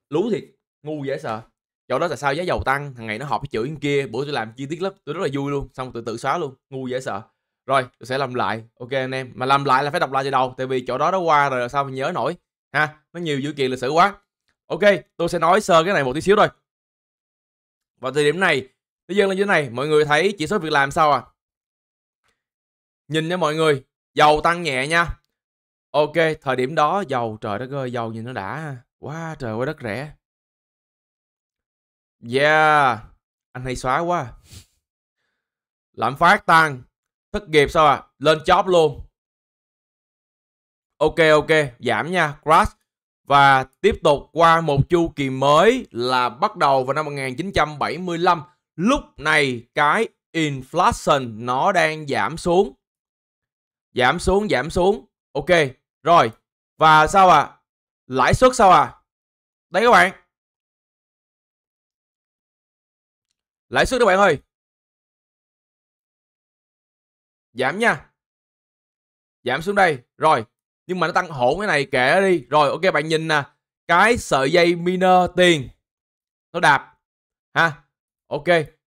lú thiệt ngu dễ sợ chỗ đó là sao giá dầu tăng thằng ngày nó họp cái chữ kia bữa tôi làm chi tiết lắm tôi rất là vui luôn xong tôi tự xóa luôn ngu dễ sợ rồi tôi sẽ làm lại ok anh em mà làm lại là phải đọc lại từ đầu tại vì chỗ đó nó qua rồi sao mình nhớ nổi ha nó nhiều dữ kiện lịch sử quá ok tôi sẽ nói sơ cái này một tí xíu thôi vào thời điểm này nó dâng lên như thế này mọi người thấy chỉ số việc làm sao à nhìn nha mọi người dầu tăng nhẹ nha ok thời điểm đó dầu trời đất ơi dầu nhìn nó đã quá trời quá đất rẻ Yeah, anh hay xóa quá. Lạm phát tăng, thất nghiệp sao à? Lên chóp luôn. Ok ok, giảm nha, crash. Và tiếp tục qua một chu kỳ mới là bắt đầu vào năm 1975. Lúc này cái inflation nó đang giảm xuống. Giảm xuống, giảm xuống. Ok, rồi. Và sao à? Lãi suất sao à? Đấy các bạn, Lãi suất các bạn ơi. Giảm nha. Giảm xuống đây. Rồi. Nhưng mà nó tăng hỗn cái này kệ đi. Rồi ok bạn nhìn nè. Cái sợi dây miner tiền. Nó đạp. Ha. Ok.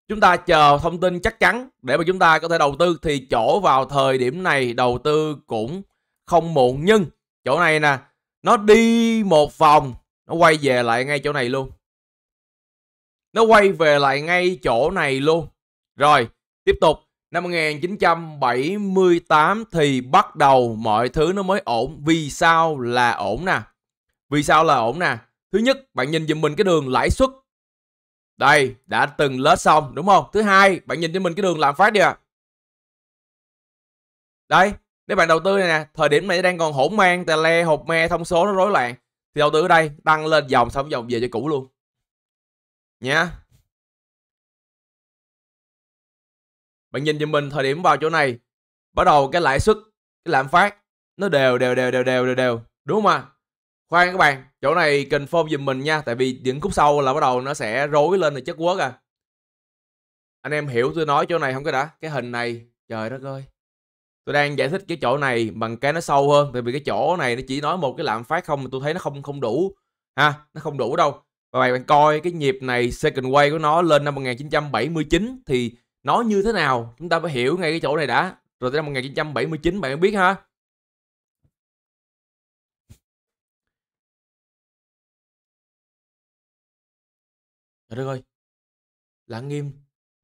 Chúng ta chờ thông tin chắc chắn để mà chúng ta có thể đầu tư thì chỗ vào thời điểm này đầu tư cũng không muộn nhưng chỗ này nè nó đi một vòng nó quay về lại ngay chỗ này luôn nó quay về lại ngay chỗ này luôn. Rồi, tiếp tục. Năm 1978 thì bắt đầu mọi thứ nó mới ổn. Vì sao là ổn nè? Vì sao là ổn nè? Thứ nhất, bạn nhìn giùm mình cái đường lãi suất. Đây, đã từng lết xong, đúng không? Thứ hai, bạn nhìn cho mình cái đường lạm phát đi ạ. À. Đây, nếu bạn đầu tư này nè, thời điểm này đang còn hỗn mang, tè le, hộp me, thông số nó rối loạn. Thì đầu tư ở đây, tăng lên dòng xong dòng về cho cũ luôn nha bạn nhìn giùm mình thời điểm vào chỗ này bắt đầu cái lãi suất cái lạm phát nó đều đều đều đều đều đều đều đúng không ạ khoan các bạn chỗ này cần form giùm mình nha tại vì những khúc sâu là bắt đầu nó sẽ rối lên thì chất quất à anh em hiểu tôi nói chỗ này không cái đã cái hình này trời đất ơi tôi đang giải thích cái chỗ này bằng cái nó sâu hơn tại vì cái chỗ này nó chỉ nói một cái lạm phát không mà tôi thấy nó không không đủ ha nó không đủ đâu và bạn, bạn coi cái nhịp này second wave của nó lên năm 1979 thì nó như thế nào chúng ta phải hiểu ngay cái chỗ này đã rồi tới năm 1979 bạn biết ha Trời đất ơi Lãng nghiêm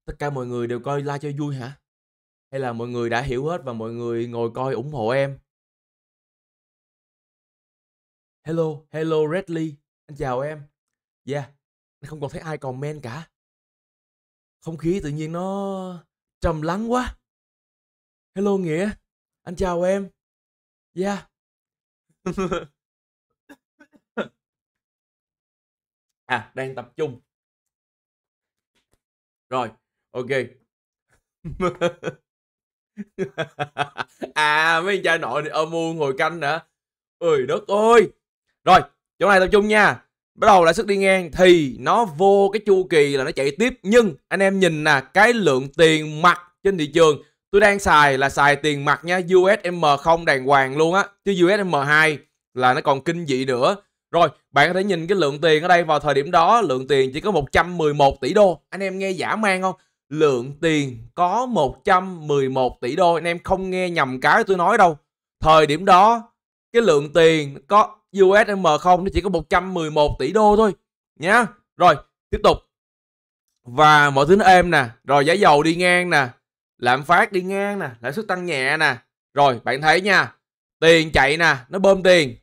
Tất cả mọi người đều coi like cho vui hả Hay là mọi người đã hiểu hết Và mọi người ngồi coi ủng hộ em Hello, hello Redley Anh chào em yeah không còn thấy ai comment cả không khí tự nhiên nó trầm lắng quá hello nghĩa anh chào em yeah à đang tập trung rồi ok à mấy anh trai nội ôm u ngồi canh nữa ơi đất ơi rồi chỗ này tập trung nha bắt đầu lãi suất đi ngang thì nó vô cái chu kỳ là nó chạy tiếp nhưng anh em nhìn nè cái lượng tiền mặt trên thị trường tôi đang xài là xài tiền mặt nha USM không đàng hoàng luôn á chứ USM 2 là nó còn kinh dị nữa rồi bạn có thể nhìn cái lượng tiền ở đây vào thời điểm đó lượng tiền chỉ có 111 tỷ đô anh em nghe giả mang không lượng tiền có 111 tỷ đô anh em không nghe nhầm cái tôi nói đâu thời điểm đó cái lượng tiền có USM không nó chỉ có 111 tỷ đô thôi nhá. Rồi, tiếp tục. Và mọi thứ nó êm nè, rồi giá dầu đi ngang nè, lạm phát đi ngang nè, lãi suất tăng nhẹ nè. Rồi, bạn thấy nha, tiền chạy nè, nó bơm tiền.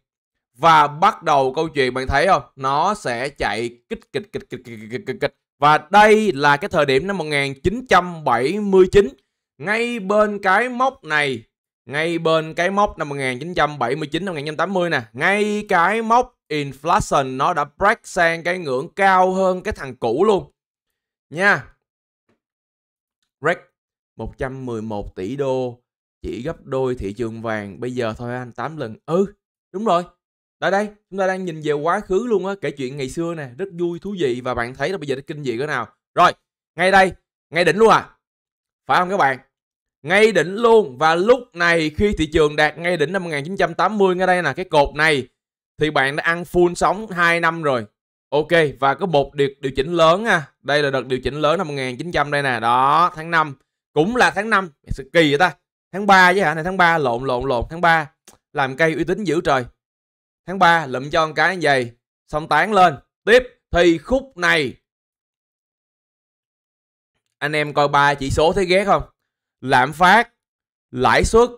Và bắt đầu câu chuyện bạn thấy không? Nó sẽ chạy kích kịch kịch kịch kịch kịch kịch kịch. Và đây là cái thời điểm năm 1979 ngay bên cái mốc này ngay bên cái mốc năm 1979 năm 1980 nè, ngay cái mốc inflation nó đã break sang cái ngưỡng cao hơn cái thằng cũ luôn. Nha. Break 111 tỷ đô chỉ gấp đôi thị trường vàng bây giờ thôi anh 8 lần. Ừ, đúng rồi. Tại đây, chúng ta đang nhìn về quá khứ luôn á, kể chuyện ngày xưa nè, rất vui thú vị và bạn thấy là bây giờ nó kinh dị cỡ nào. Rồi, ngay đây, ngay đỉnh luôn à. Phải không các bạn? ngay đỉnh luôn và lúc này khi thị trường đạt ngay đỉnh năm 1980 ngay đây là cái cột này thì bạn đã ăn full sóng 2 năm rồi. Ok và có một điều, điều chỉnh lớn ha. Đây là đợt điều chỉnh lớn năm 1900 đây nè. Đó, tháng 5. Cũng là tháng 5. Sự kỳ vậy ta. Tháng 3 chứ hả? Này tháng 3 lộn lộn lộn tháng 3. Làm cây uy tín dữ trời. Tháng 3 lụm cho một cái như vậy, xong tán lên. Tiếp thì khúc này anh em coi ba chỉ số thấy ghét không? lạm phát, lãi suất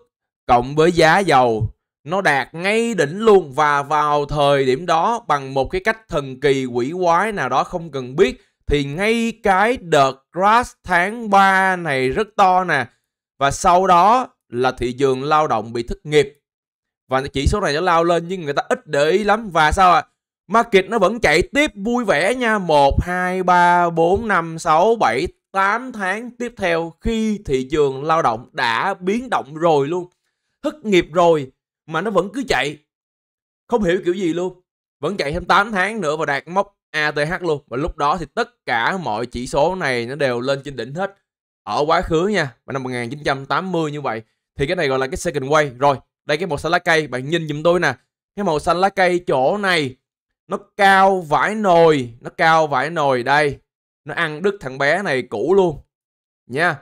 cộng với giá dầu nó đạt ngay đỉnh luôn và vào thời điểm đó bằng một cái cách thần kỳ quỷ quái nào đó không cần biết thì ngay cái đợt crash tháng 3 này rất to nè và sau đó là thị trường lao động bị thất nghiệp và chỉ số này nó lao lên nhưng người ta ít để ý lắm và sao ạ à? market nó vẫn chạy tiếp vui vẻ nha 1 2 3 4 5 6 7 8 tháng tiếp theo khi thị trường lao động đã biến động rồi luôn. Thất nghiệp rồi mà nó vẫn cứ chạy. Không hiểu kiểu gì luôn. Vẫn chạy thêm 8 tháng nữa và đạt mốc ATH luôn. Và lúc đó thì tất cả mọi chỉ số này nó đều lên trên đỉnh hết. Ở quá khứ nha, vào năm 1980 như vậy. Thì cái này gọi là cái second wave. Rồi, đây cái màu xanh lá cây, bạn nhìn giùm tôi nè. Cái màu xanh lá cây chỗ này nó cao vải nồi, nó cao vải nồi đây nó ăn đứt thằng bé này cũ luôn nha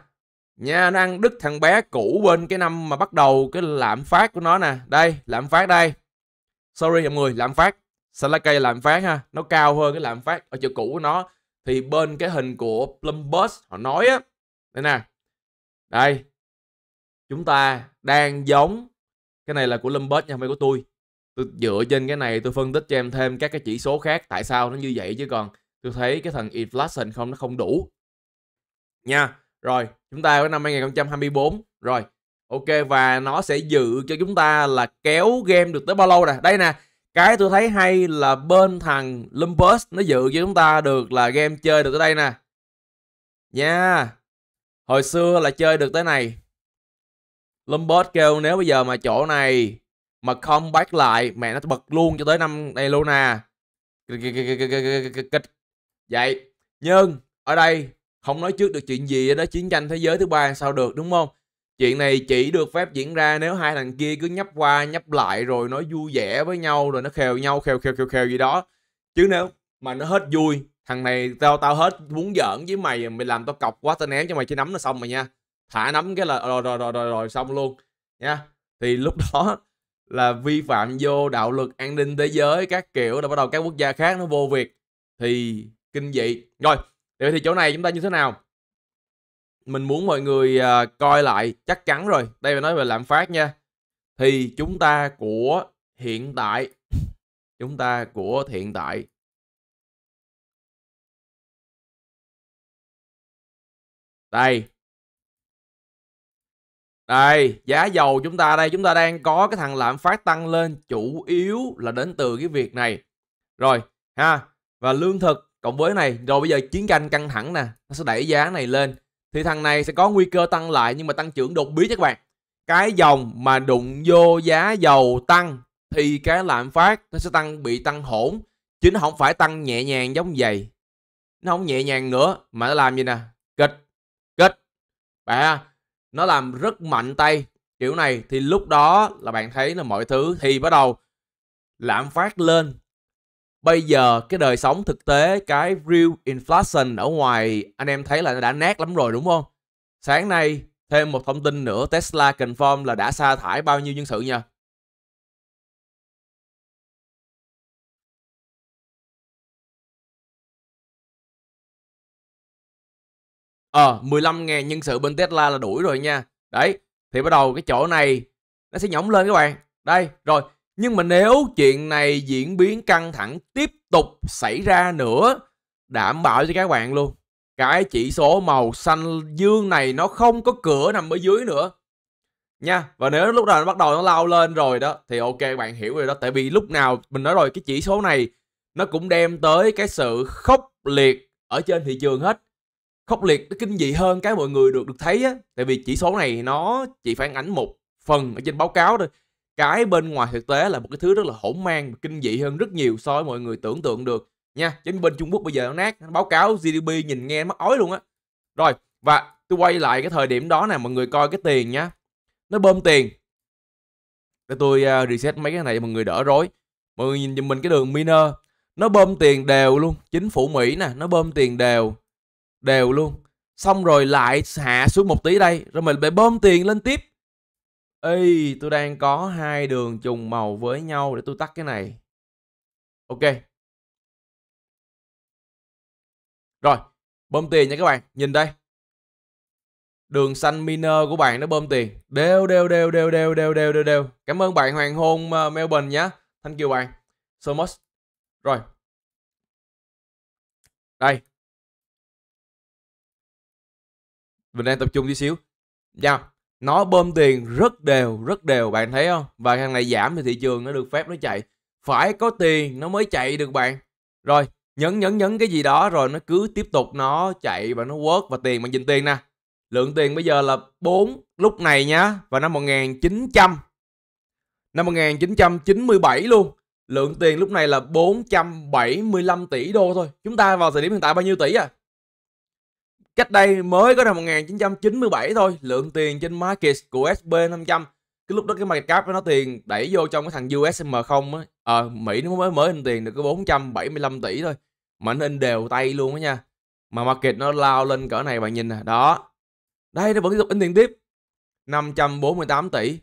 nha nó ăn đứt thằng bé cũ bên cái năm mà bắt đầu cái lạm phát của nó nè đây lạm phát đây sorry mọi người lạm phát Salakay lạm phát ha nó cao hơn cái lạm phát ở chỗ cũ của nó thì bên cái hình của Plumbus họ nói á đây nè đây chúng ta đang giống cái này là của Lumbus nha không phải của tôi tôi dựa trên cái này tôi phân tích cho em thêm các cái chỉ số khác tại sao nó như vậy chứ còn tôi thấy cái thằng inflation không nó không đủ nha rồi chúng ta có năm 2024 rồi ok và nó sẽ dự cho chúng ta là kéo game được tới bao lâu nè đây nè cái tôi thấy hay là bên thằng Lumpus nó dự cho chúng ta được là game chơi được tới đây nè nha yeah. hồi xưa là chơi được tới này Lumpus kêu nếu bây giờ mà chỗ này mà không bắt lại mẹ nó bật luôn cho tới năm đây luôn nè Vậy, nhưng ở đây không nói trước được chuyện gì đó chiến tranh thế giới thứ ba sao được đúng không? Chuyện này chỉ được phép diễn ra nếu hai thằng kia cứ nhấp qua nhấp lại rồi nói vui vẻ với nhau rồi nó khều nhau khều khều khều khều gì đó. Chứ nếu mà nó hết vui, thằng này tao tao hết muốn giỡn với mày mày làm tao cọc quá tao ném cho mày chứ nắm nó xong rồi nha. Thả nắm cái là rồi rồi rồi rồi, rồi xong luôn nha. Thì lúc đó là vi phạm vô đạo luật an ninh thế giới các kiểu là bắt đầu các quốc gia khác nó vô việc thì kinh dị rồi vậy thì chỗ này chúng ta như thế nào mình muốn mọi người uh, coi lại chắc chắn rồi đây là nói về lạm phát nha thì chúng ta của hiện tại chúng ta của hiện tại đây đây giá dầu chúng ta đây chúng ta đang có cái thằng lạm phát tăng lên chủ yếu là đến từ cái việc này rồi ha và lương thực cộng với này rồi bây giờ chiến tranh căng thẳng nè nó sẽ đẩy giá này lên thì thằng này sẽ có nguy cơ tăng lại nhưng mà tăng trưởng đột biến các bạn cái dòng mà đụng vô giá dầu tăng thì cái lạm phát nó sẽ tăng bị tăng hỗn chứ nó không phải tăng nhẹ nhàng giống vậy nó không nhẹ nhàng nữa mà nó làm gì nè kịch kịch bạn nó làm rất mạnh tay kiểu này thì lúc đó là bạn thấy là mọi thứ thì bắt đầu lạm phát lên bây giờ cái đời sống thực tế cái real inflation ở ngoài anh em thấy là nó đã nát lắm rồi đúng không sáng nay thêm một thông tin nữa Tesla confirm là đã sa thải bao nhiêu nhân sự nha Ờ, à, 15.000 nhân sự bên Tesla là đuổi rồi nha. Đấy, thì bắt đầu cái chỗ này nó sẽ nhổng lên các bạn. Đây, rồi nhưng mà nếu chuyện này diễn biến căng thẳng tiếp tục xảy ra nữa, đảm bảo cho các bạn luôn, cái chỉ số màu xanh dương này nó không có cửa nằm ở dưới nữa nha và nếu lúc nào nó bắt đầu nó lao lên rồi đó thì ok bạn hiểu rồi đó tại vì lúc nào mình nói rồi cái chỉ số này nó cũng đem tới cái sự khốc liệt ở trên thị trường hết khốc liệt nó kinh dị hơn cái mọi người được được thấy á tại vì chỉ số này nó chỉ phản ánh một phần ở trên báo cáo thôi cái bên ngoài thực tế là một cái thứ rất là hỗn mang kinh dị hơn rất nhiều so với mọi người tưởng tượng được nha chính bên Trung Quốc bây giờ nó nát báo cáo GDP nhìn nghe mắc ói luôn á rồi và tôi quay lại cái thời điểm đó nè mọi người coi cái tiền nhá nó bơm tiền để tôi à, reset mấy cái này mọi người đỡ rối mọi người nhìn giùm mình cái đường miner nó bơm tiền đều luôn chính phủ mỹ nè nó bơm tiền đều đều luôn xong rồi lại hạ xuống một tí đây rồi mình lại bơm tiền lên tiếp Ê, tôi đang có hai đường trùng màu với nhau để tôi tắt cái này. Ok. Rồi, bơm tiền nha các bạn. Nhìn đây. Đường xanh miner của bạn nó bơm tiền. Đều, đều, đều, đều, đều, đều, đều, đều, đều. Cảm ơn bạn Hoàng Hôn ờ, Melbourne nhé. Thank you bạn. So much. Rồi. Đây. Mình đang tập trung tí xíu. Chào. Yeah nó bơm tiền rất đều rất đều bạn thấy không và hàng này giảm thì thị trường nó được phép nó chạy phải có tiền nó mới chạy được bạn rồi nhấn nhấn nhấn cái gì đó rồi nó cứ tiếp tục nó chạy và nó work và tiền bạn nhìn tiền nè lượng tiền bây giờ là 4 lúc này nhá và năm 1900 năm 1997 luôn lượng tiền lúc này là 475 tỷ đô thôi chúng ta vào thời điểm hiện tại bao nhiêu tỷ à Cách đây mới có năm 1997 thôi, lượng tiền trên market của SB500 cái lúc đó cái market cap nó tiền đẩy vô trong cái thằng USM không á, à, Mỹ nó mới mới in tiền được có 475 tỷ thôi mà nó in đều tay luôn á nha. Mà market nó lao lên cỡ này bạn nhìn nè, đó. Đây nó vẫn tiếp tục in tiền tiếp. 548 tỷ.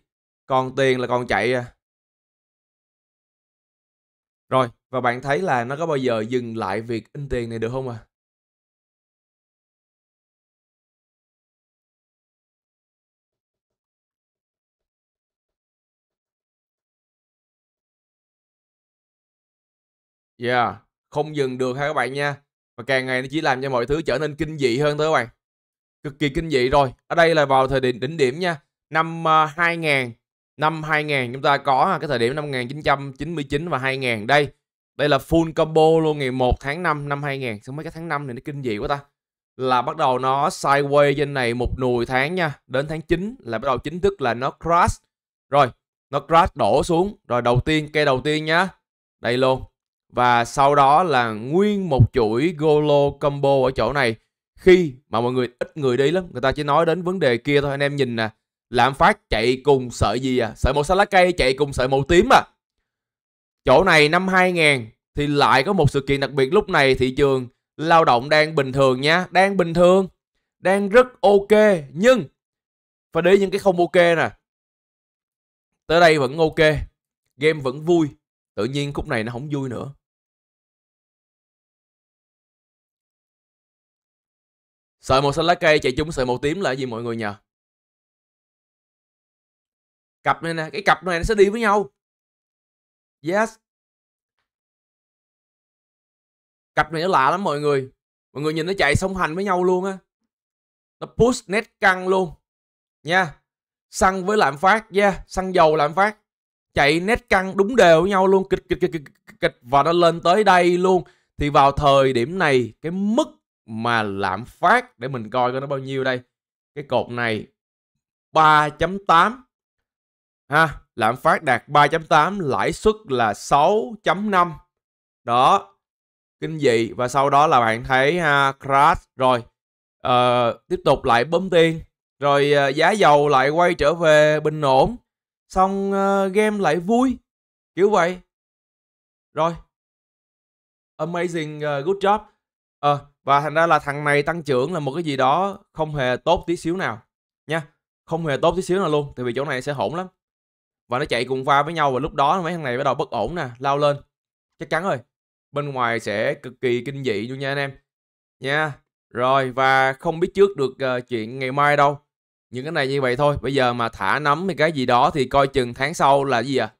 Còn tiền là còn chạy à. Rồi, và bạn thấy là nó có bao giờ dừng lại việc in tiền này được không à? Yeah, không dừng được ha các bạn nha. Và càng ngày nó chỉ làm cho mọi thứ trở nên kinh dị hơn thôi các bạn. Cực kỳ kinh dị rồi. Ở đây là vào thời điểm đỉnh điểm nha. Năm uh, à, 2000, năm 2000 chúng ta có cái thời điểm năm 1999 và 2000 đây. Đây là full combo luôn ngày 1 tháng 5 năm 2000. Sao mấy cái tháng 5 này nó kinh dị quá ta. Là bắt đầu nó sideways trên này một nùi tháng nha. Đến tháng 9 là bắt đầu chính thức là nó crash. Rồi, nó crash đổ xuống. Rồi đầu tiên, cây đầu tiên nhá. Đây luôn và sau đó là nguyên một chuỗi Golo combo ở chỗ này khi mà mọi người ít người đi lắm người ta chỉ nói đến vấn đề kia thôi anh em nhìn nè lạm phát chạy cùng sợi gì à sợi màu xanh lá cây chạy cùng sợi màu tím à chỗ này năm 2000 thì lại có một sự kiện đặc biệt lúc này thị trường lao động đang bình thường nha đang bình thường đang rất ok nhưng phải để những cái không ok nè tới đây vẫn ok game vẫn vui tự nhiên khúc này nó không vui nữa Sợi màu xanh lá cây chạy chung sợi màu tím là gì mọi người nhờ? Cặp này nè, cái cặp này nó sẽ đi với nhau. Yes. Cặp này nó lạ lắm mọi người. Mọi người nhìn nó chạy song hành với nhau luôn á. Nó push nét căng luôn. Nha. Xăng với lạm phát, yeah, xăng dầu lạm phát. Chạy nét căng đúng đều với nhau luôn, kịch kịch kịch kịch, kịch. và nó lên tới đây luôn. Thì vào thời điểm này cái mức mà lạm phát để mình coi coi nó bao nhiêu đây cái cột này 3.8 ha lạm phát đạt 3.8 lãi suất là 6.5 đó kinh dị và sau đó là bạn thấy ha crash rồi uh, tiếp tục lại bấm tiền rồi uh, giá dầu lại quay trở về bình ổn xong uh, game lại vui kiểu vậy rồi amazing uh, good job uh, và thành ra là thằng này tăng trưởng là một cái gì đó không hề tốt tí xíu nào nha không hề tốt tí xíu nào luôn tại vì chỗ này sẽ hỗn lắm và nó chạy cùng pha với nhau và lúc đó mấy thằng này bắt đầu bất ổn nè lao lên chắc chắn rồi bên ngoài sẽ cực kỳ kinh dị luôn nha anh em nha rồi và không biết trước được uh, chuyện ngày mai đâu những cái này như vậy thôi bây giờ mà thả nắm hay cái gì đó thì coi chừng tháng sau là gì à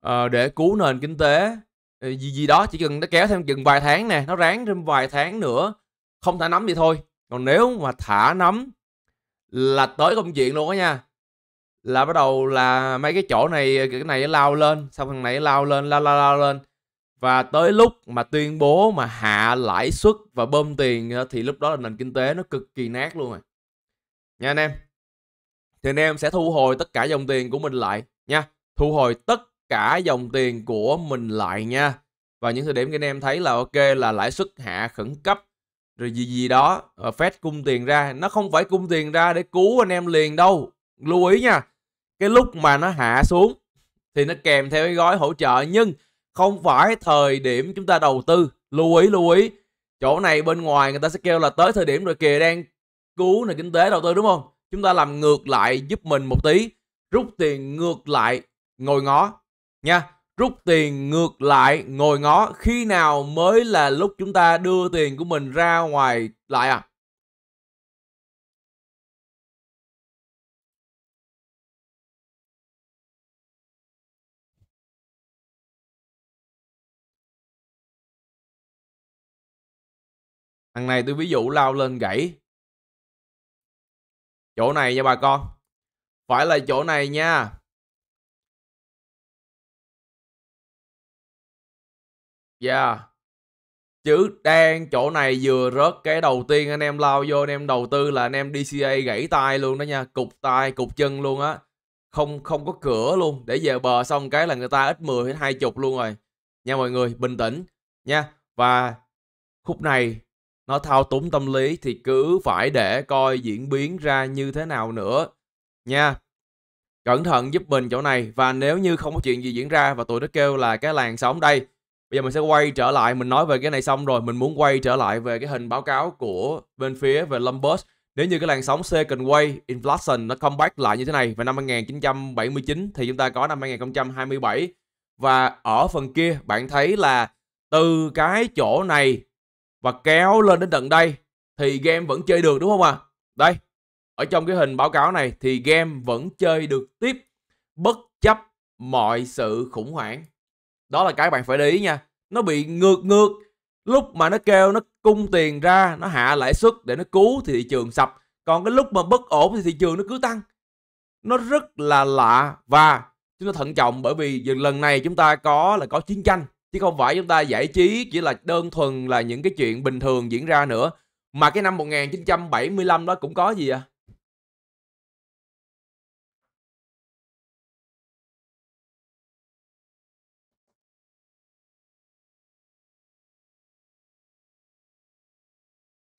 ờ, để cứu nền kinh tế Ờ, gì gì đó chỉ cần nó kéo thêm chừng vài tháng nè nó ráng thêm vài tháng nữa không thả nấm thì thôi còn nếu mà thả nấm là tới công chuyện luôn á nha là bắt đầu là mấy cái chỗ này cái này lao lên xong thằng này lao lên lao lao lao lên và tới lúc mà tuyên bố mà hạ lãi suất và bơm tiền thì lúc đó là nền kinh tế nó cực kỳ nát luôn rồi à. nha anh em thì anh em sẽ thu hồi tất cả dòng tiền của mình lại nha thu hồi tất cả dòng tiền của mình lại nha và những thời điểm các anh em thấy là ok là lãi suất hạ khẩn cấp rồi gì gì đó ờ, Fed cung tiền ra nó không phải cung tiền ra để cứu anh em liền đâu lưu ý nha cái lúc mà nó hạ xuống thì nó kèm theo cái gói hỗ trợ nhưng không phải thời điểm chúng ta đầu tư lưu ý lưu ý chỗ này bên ngoài người ta sẽ kêu là tới thời điểm rồi kìa đang cứu nền kinh tế đầu tư đúng không chúng ta làm ngược lại giúp mình một tí rút tiền ngược lại ngồi ngó nha rút tiền ngược lại ngồi ngó khi nào mới là lúc chúng ta đưa tiền của mình ra ngoài lại à Thằng này tôi ví dụ lao lên gãy. Chỗ này nha bà con. Phải là chỗ này nha. Yeah. Dạ. Chứ đang chỗ này vừa rớt cái đầu tiên anh em lao vô anh em đầu tư là anh em DCA gãy tay luôn đó nha. Cục tay, cục chân luôn á. Không không có cửa luôn. Để về bờ xong cái là người ta ít 10 hết 20 luôn rồi. Nha mọi người, bình tĩnh nha. Và khúc này nó thao túng tâm lý thì cứ phải để coi diễn biến ra như thế nào nữa nha cẩn thận giúp mình chỗ này và nếu như không có chuyện gì diễn ra và tụi nó kêu là cái làn sóng đây Bây giờ mình sẽ quay trở lại, mình nói về cái này xong rồi, mình muốn quay trở lại về cái hình báo cáo của bên phía về Lumbus. Nếu như cái làn sóng second wave inflation nó comeback lại như thế này vào năm 1979 thì chúng ta có năm 2027. Và ở phần kia bạn thấy là từ cái chỗ này và kéo lên đến tận đây thì game vẫn chơi được đúng không ạ? À? Đây, ở trong cái hình báo cáo này thì game vẫn chơi được tiếp bất chấp mọi sự khủng hoảng đó là cái bạn phải để ý nha nó bị ngược ngược lúc mà nó kêu nó cung tiền ra nó hạ lãi suất để nó cứu thì thị trường sập còn cái lúc mà bất ổn thì thị trường nó cứ tăng nó rất là lạ và chúng ta thận trọng bởi vì lần này chúng ta có là có chiến tranh chứ không phải chúng ta giải trí chỉ là đơn thuần là những cái chuyện bình thường diễn ra nữa mà cái năm 1975 đó cũng có gì à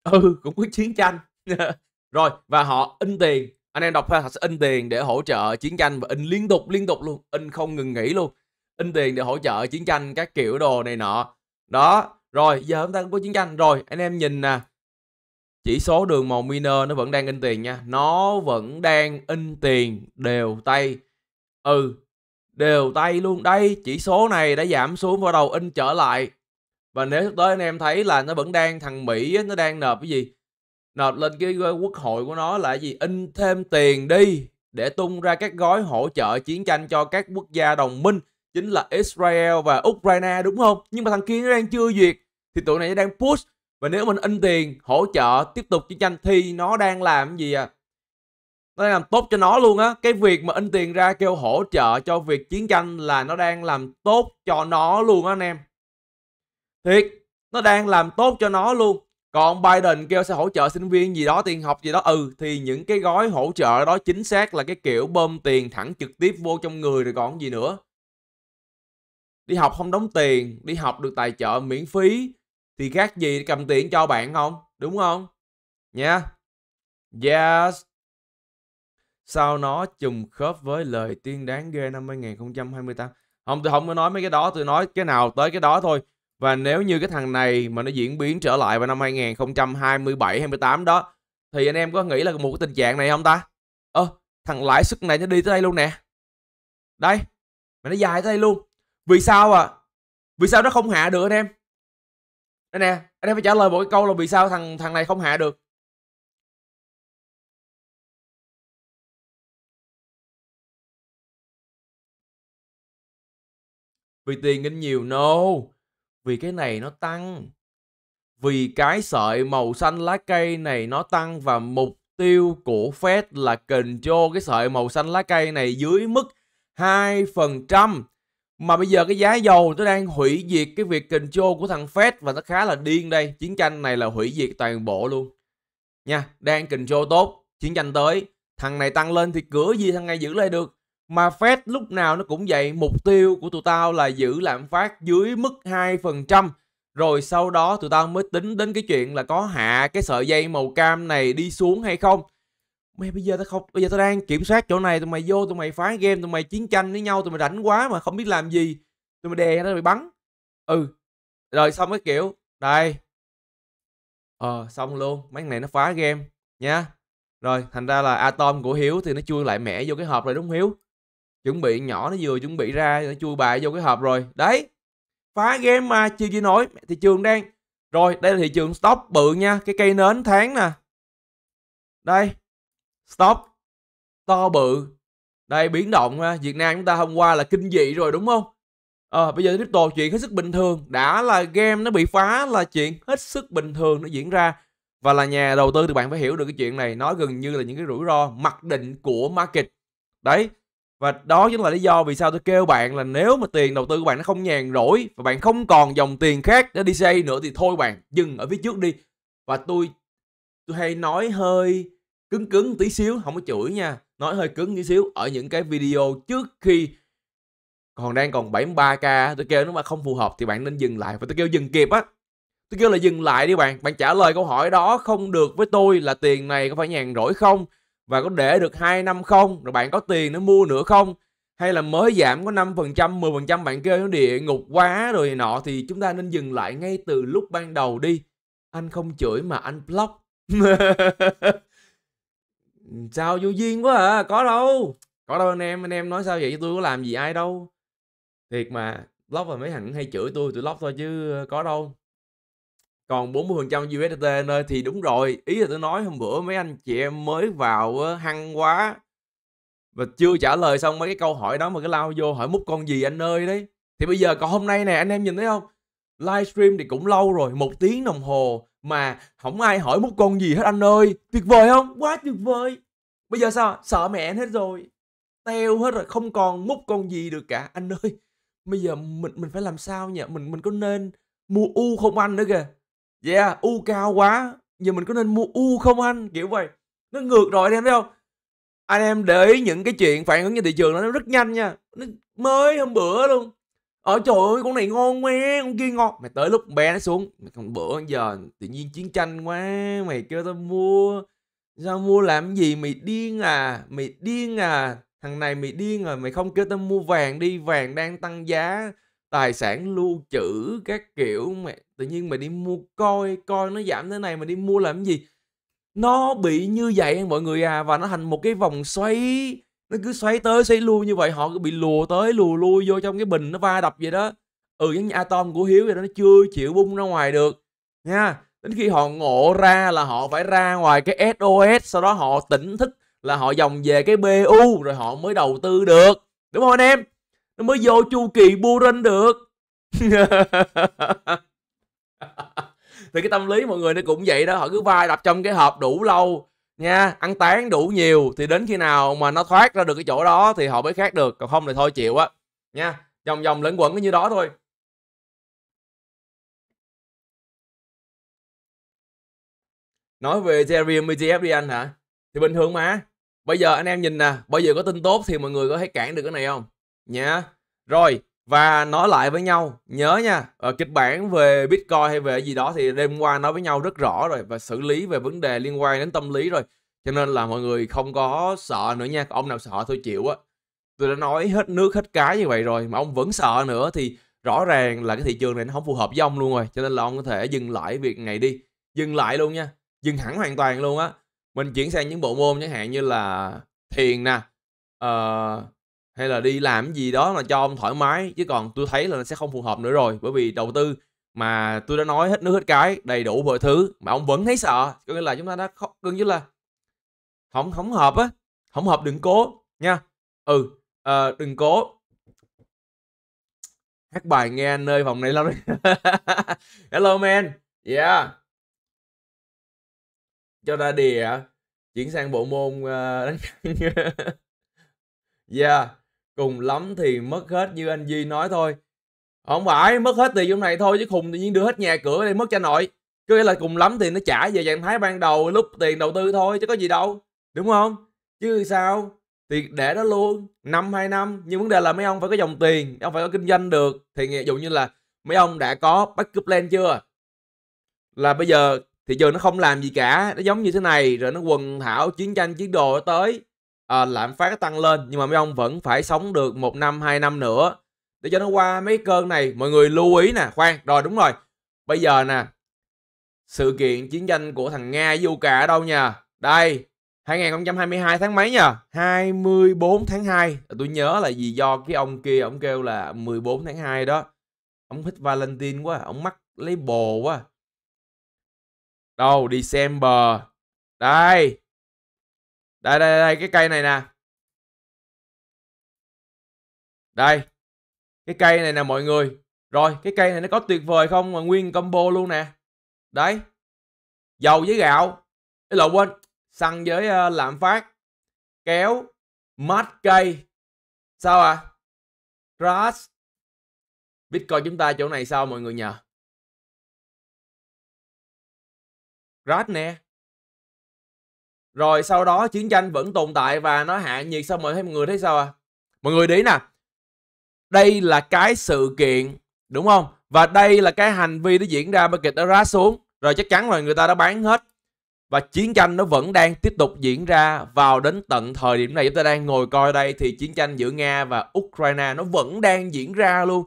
ừ cũng có chiến tranh rồi và họ in tiền anh em đọc họ sẽ in tiền để hỗ trợ chiến tranh và in liên tục liên tục luôn in không ngừng nghỉ luôn in tiền để hỗ trợ chiến tranh các kiểu đồ này nọ đó rồi giờ chúng ta cũng có chiến tranh rồi anh em nhìn nè chỉ số đường màu miner nó vẫn đang in tiền nha nó vẫn đang in tiền đều tay ừ đều tay luôn đây chỉ số này đã giảm xuống vào đầu in trở lại và nếu tới anh em thấy là nó vẫn đang thằng mỹ nó đang nộp cái gì nộp lên cái quốc hội của nó là cái gì in thêm tiền đi để tung ra các gói hỗ trợ chiến tranh cho các quốc gia đồng minh chính là Israel và Ukraine đúng không? Nhưng mà thằng kia nó đang chưa duyệt thì tụi này nó đang push và nếu mình in tiền hỗ trợ tiếp tục chiến tranh thì nó đang làm gì à? Nó đang làm tốt cho nó luôn á. Cái việc mà in tiền ra kêu hỗ trợ cho việc chiến tranh là nó đang làm tốt cho nó luôn á anh em thiệt nó đang làm tốt cho nó luôn còn Biden kêu sẽ hỗ trợ sinh viên gì đó tiền học gì đó ừ thì những cái gói hỗ trợ đó chính xác là cái kiểu bơm tiền thẳng trực tiếp vô trong người rồi còn gì nữa đi học không đóng tiền đi học được tài trợ miễn phí thì khác gì cầm tiền cho bạn không đúng không nha yeah. yes sao nó trùng khớp với lời tiên đáng ghê năm 2028 không tôi không có nói mấy cái đó tôi nói cái nào tới cái đó thôi và nếu như cái thằng này mà nó diễn biến trở lại vào năm 2027 28 đó thì anh em có nghĩ là một cái tình trạng này không ta? Ơ, ờ, thằng lãi suất này nó đi tới đây luôn nè. Đây, mà nó dài tới đây luôn. Vì sao à? Vì sao nó không hạ được anh em? Đây nè, anh em phải trả lời một cái câu là vì sao thằng thằng này không hạ được. Vì tiền in nhiều, no vì cái này nó tăng vì cái sợi màu xanh lá cây này nó tăng và mục tiêu của Fed là cho cái sợi màu xanh lá cây này dưới mức 2%. Mà bây giờ cái giá dầu nó đang hủy diệt cái việc cho của thằng Fed và nó khá là điên đây. Chiến tranh này là hủy diệt toàn bộ luôn. Nha, đang cho tốt, chiến tranh tới. Thằng này tăng lên thì cửa gì thằng này giữ lại được. Mà Fed lúc nào nó cũng vậy, mục tiêu của tụi tao là giữ lạm phát dưới mức 2%. Rồi sau đó tụi tao mới tính đến cái chuyện là có hạ cái sợi dây màu cam này đi xuống hay không. Mày bây giờ tao không, bây giờ tao đang kiểm soát chỗ này, tụi mày vô, tụi mày phá game, tụi mày chiến tranh với nhau, tụi mày rảnh quá mà không biết làm gì. Tụi mày đè ra mày bắn. Ừ. Rồi xong cái kiểu, đây. Ờ, xong luôn, mấy này nó phá game nha. Rồi, thành ra là atom của Hiếu thì nó chui lại mẹ vô cái hộp rồi đúng Hiếu? chuẩn bị nhỏ nó vừa chuẩn bị ra nó chui bài vô cái hộp rồi đấy phá game mà chưa gì nổi thị trường đang rồi đây là thị trường stop bự nha cái cây nến tháng nè đây stop to bự đây biến động ha. Việt Nam chúng ta hôm qua là kinh dị rồi đúng không à, bây giờ tiếp tục chuyện hết sức bình thường đã là game nó bị phá là chuyện hết sức bình thường nó diễn ra và là nhà đầu tư thì bạn phải hiểu được cái chuyện này nó gần như là những cái rủi ro mặc định của market đấy và đó chính là lý do vì sao tôi kêu bạn là nếu mà tiền đầu tư của bạn nó không nhàn rỗi và bạn không còn dòng tiền khác để đi xây nữa thì thôi bạn dừng ở phía trước đi và tôi tôi hay nói hơi cứng cứng tí xíu không có chửi nha nói hơi cứng tí xíu ở những cái video trước khi còn đang còn 73k tôi kêu nếu mà không phù hợp thì bạn nên dừng lại và tôi kêu dừng kịp á tôi kêu là dừng lại đi bạn bạn trả lời câu hỏi đó không được với tôi là tiền này có phải nhàn rỗi không và có để được 2 năm không rồi bạn có tiền nó mua nữa không hay là mới giảm có 5% 10% bạn kêu nó địa ngục quá rồi nọ thì chúng ta nên dừng lại ngay từ lúc ban đầu đi anh không chửi mà anh block sao vô duyên quá à có đâu có đâu anh em anh em nói sao vậy chứ tôi có làm gì ai đâu thiệt mà block và mấy thằng hay chửi tôi tôi block thôi chứ ờ, có đâu còn 40% USDT anh ơi thì đúng rồi ý là tôi nói hôm bữa mấy anh chị em mới vào hăng quá và chưa trả lời xong mấy cái câu hỏi đó mà cứ lao vô hỏi múc con gì anh ơi đấy thì bây giờ còn hôm nay nè anh em nhìn thấy không livestream thì cũng lâu rồi một tiếng đồng hồ mà không ai hỏi múc con gì hết anh ơi tuyệt vời không quá tuyệt vời bây giờ sao sợ mẹ hết rồi teo hết rồi không còn múc con gì được cả anh ơi bây giờ mình mình phải làm sao nhỉ mình mình có nên mua u không anh nữa kìa yeah u cao quá giờ mình có nên mua u không anh kiểu vậy nó ngược rồi anh em thấy không anh em để ý những cái chuyện phản ứng trên thị trường nó rất nhanh nha nó mới hôm bữa luôn ở ờ, trời ơi con này ngon quá con kia ngon mày tới lúc bé nó xuống mày còn bữa giờ tự nhiên chiến tranh quá mày kêu tao mua sao mua làm gì mày điên à mày điên à thằng này mày điên rồi mày không kêu tao mua vàng đi vàng đang tăng giá tài sản lưu trữ các kiểu mẹ tự nhiên mà đi mua coi coi nó giảm thế này mà đi mua làm gì nó bị như vậy mọi người à và nó thành một cái vòng xoáy nó cứ xoáy tới xoáy lui như vậy họ cứ bị lùa tới lùa lui vô trong cái bình nó va đập vậy đó ừ giống như atom của hiếu vậy đó nó chưa chịu bung ra ngoài được nha đến khi họ ngộ ra là họ phải ra ngoài cái sos sau đó họ tỉnh thức là họ dòng về cái bu rồi họ mới đầu tư được đúng không anh em nó mới vô chu kỳ bu Buran được thì cái tâm lý mọi người nó cũng vậy đó họ cứ vai đập trong cái hộp đủ lâu nha ăn tán đủ nhiều thì đến khi nào mà nó thoát ra được cái chỗ đó thì họ mới khác được còn không thì thôi chịu á nha vòng vòng lẫn quẩn như đó thôi nói về Ethereum BTF anh hả thì bình thường mà bây giờ anh em nhìn nè bây giờ có tin tốt thì mọi người có thấy cản được cái này không nha Rồi, và nói lại với nhau, nhớ nha, ở ờ, kịch bản về Bitcoin hay về gì đó thì đêm qua nói với nhau rất rõ rồi và xử lý về vấn đề liên quan đến tâm lý rồi. Cho nên là mọi người không có sợ nữa nha, ông nào sợ thôi chịu á. Tôi đã nói hết nước hết cái như vậy rồi mà ông vẫn sợ nữa thì rõ ràng là cái thị trường này nó không phù hợp với ông luôn rồi. Cho nên là ông có thể dừng lại việc này đi. Dừng lại luôn nha, dừng hẳn hoàn toàn luôn á. Mình chuyển sang những bộ môn chẳng hạn như là thiền nè, uh, hay là đi làm gì đó là cho ông thoải mái chứ còn tôi thấy là nó sẽ không phù hợp nữa rồi bởi vì đầu tư mà tôi đã nói hết nước hết cái đầy đủ mọi thứ mà ông vẫn thấy sợ có nghĩa là chúng ta đã gần như là không không hợp á không hợp đừng cố nha ừ à, ờ, đừng cố hát bài nghe anh ơi phòng này lâu rồi hello man yeah cho ra đìa chuyển sang bộ môn uh, đánh yeah cùng lắm thì mất hết như anh duy nói thôi không phải mất hết tiền trong này thôi chứ khùng tự nhiên đưa hết nhà cửa đi mất cho nội cứ là cùng lắm thì nó trả về trạng thái ban đầu lúc tiền đầu tư thôi chứ có gì đâu đúng không chứ sao thì để đó luôn năm hai năm nhưng vấn đề là mấy ông phải có dòng tiền ông phải có kinh doanh được thì ví dụ như là mấy ông đã có backup plan chưa là bây giờ thì giờ nó không làm gì cả nó giống như thế này rồi nó quần thảo chiến tranh chiến đồ tới à, lạm phát tăng lên nhưng mà mấy ông vẫn phải sống được một năm hai năm nữa để cho nó qua mấy cơn này mọi người lưu ý nè khoan rồi đúng rồi bây giờ nè sự kiện chiến tranh của thằng nga với Uca ở đâu nha đây 2022 tháng mấy nha 24 tháng 2 tôi nhớ là vì do cái ông kia ông kêu là 14 tháng 2 đó ông thích Valentine quá ông mắc lấy bồ quá đâu December đây đây đây đây cái cây này nè đây cái cây này nè mọi người rồi cái cây này nó có tuyệt vời không mà nguyên combo luôn nè đấy dầu với gạo ý là quên xăng với uh, lạm phát kéo mát cây sao à crash bitcoin chúng ta chỗ này sao mọi người nhờ crash nè rồi sau đó chiến tranh vẫn tồn tại và nó hạ nhiệt sao mọi người thấy sao à mọi người đấy nè đây là cái sự kiện đúng không và đây là cái hành vi nó diễn ra bởi kịch nó rá xuống rồi chắc chắn là người ta đã bán hết và chiến tranh nó vẫn đang tiếp tục diễn ra vào đến tận thời điểm này chúng ta đang ngồi coi đây thì chiến tranh giữa nga và ukraine nó vẫn đang diễn ra luôn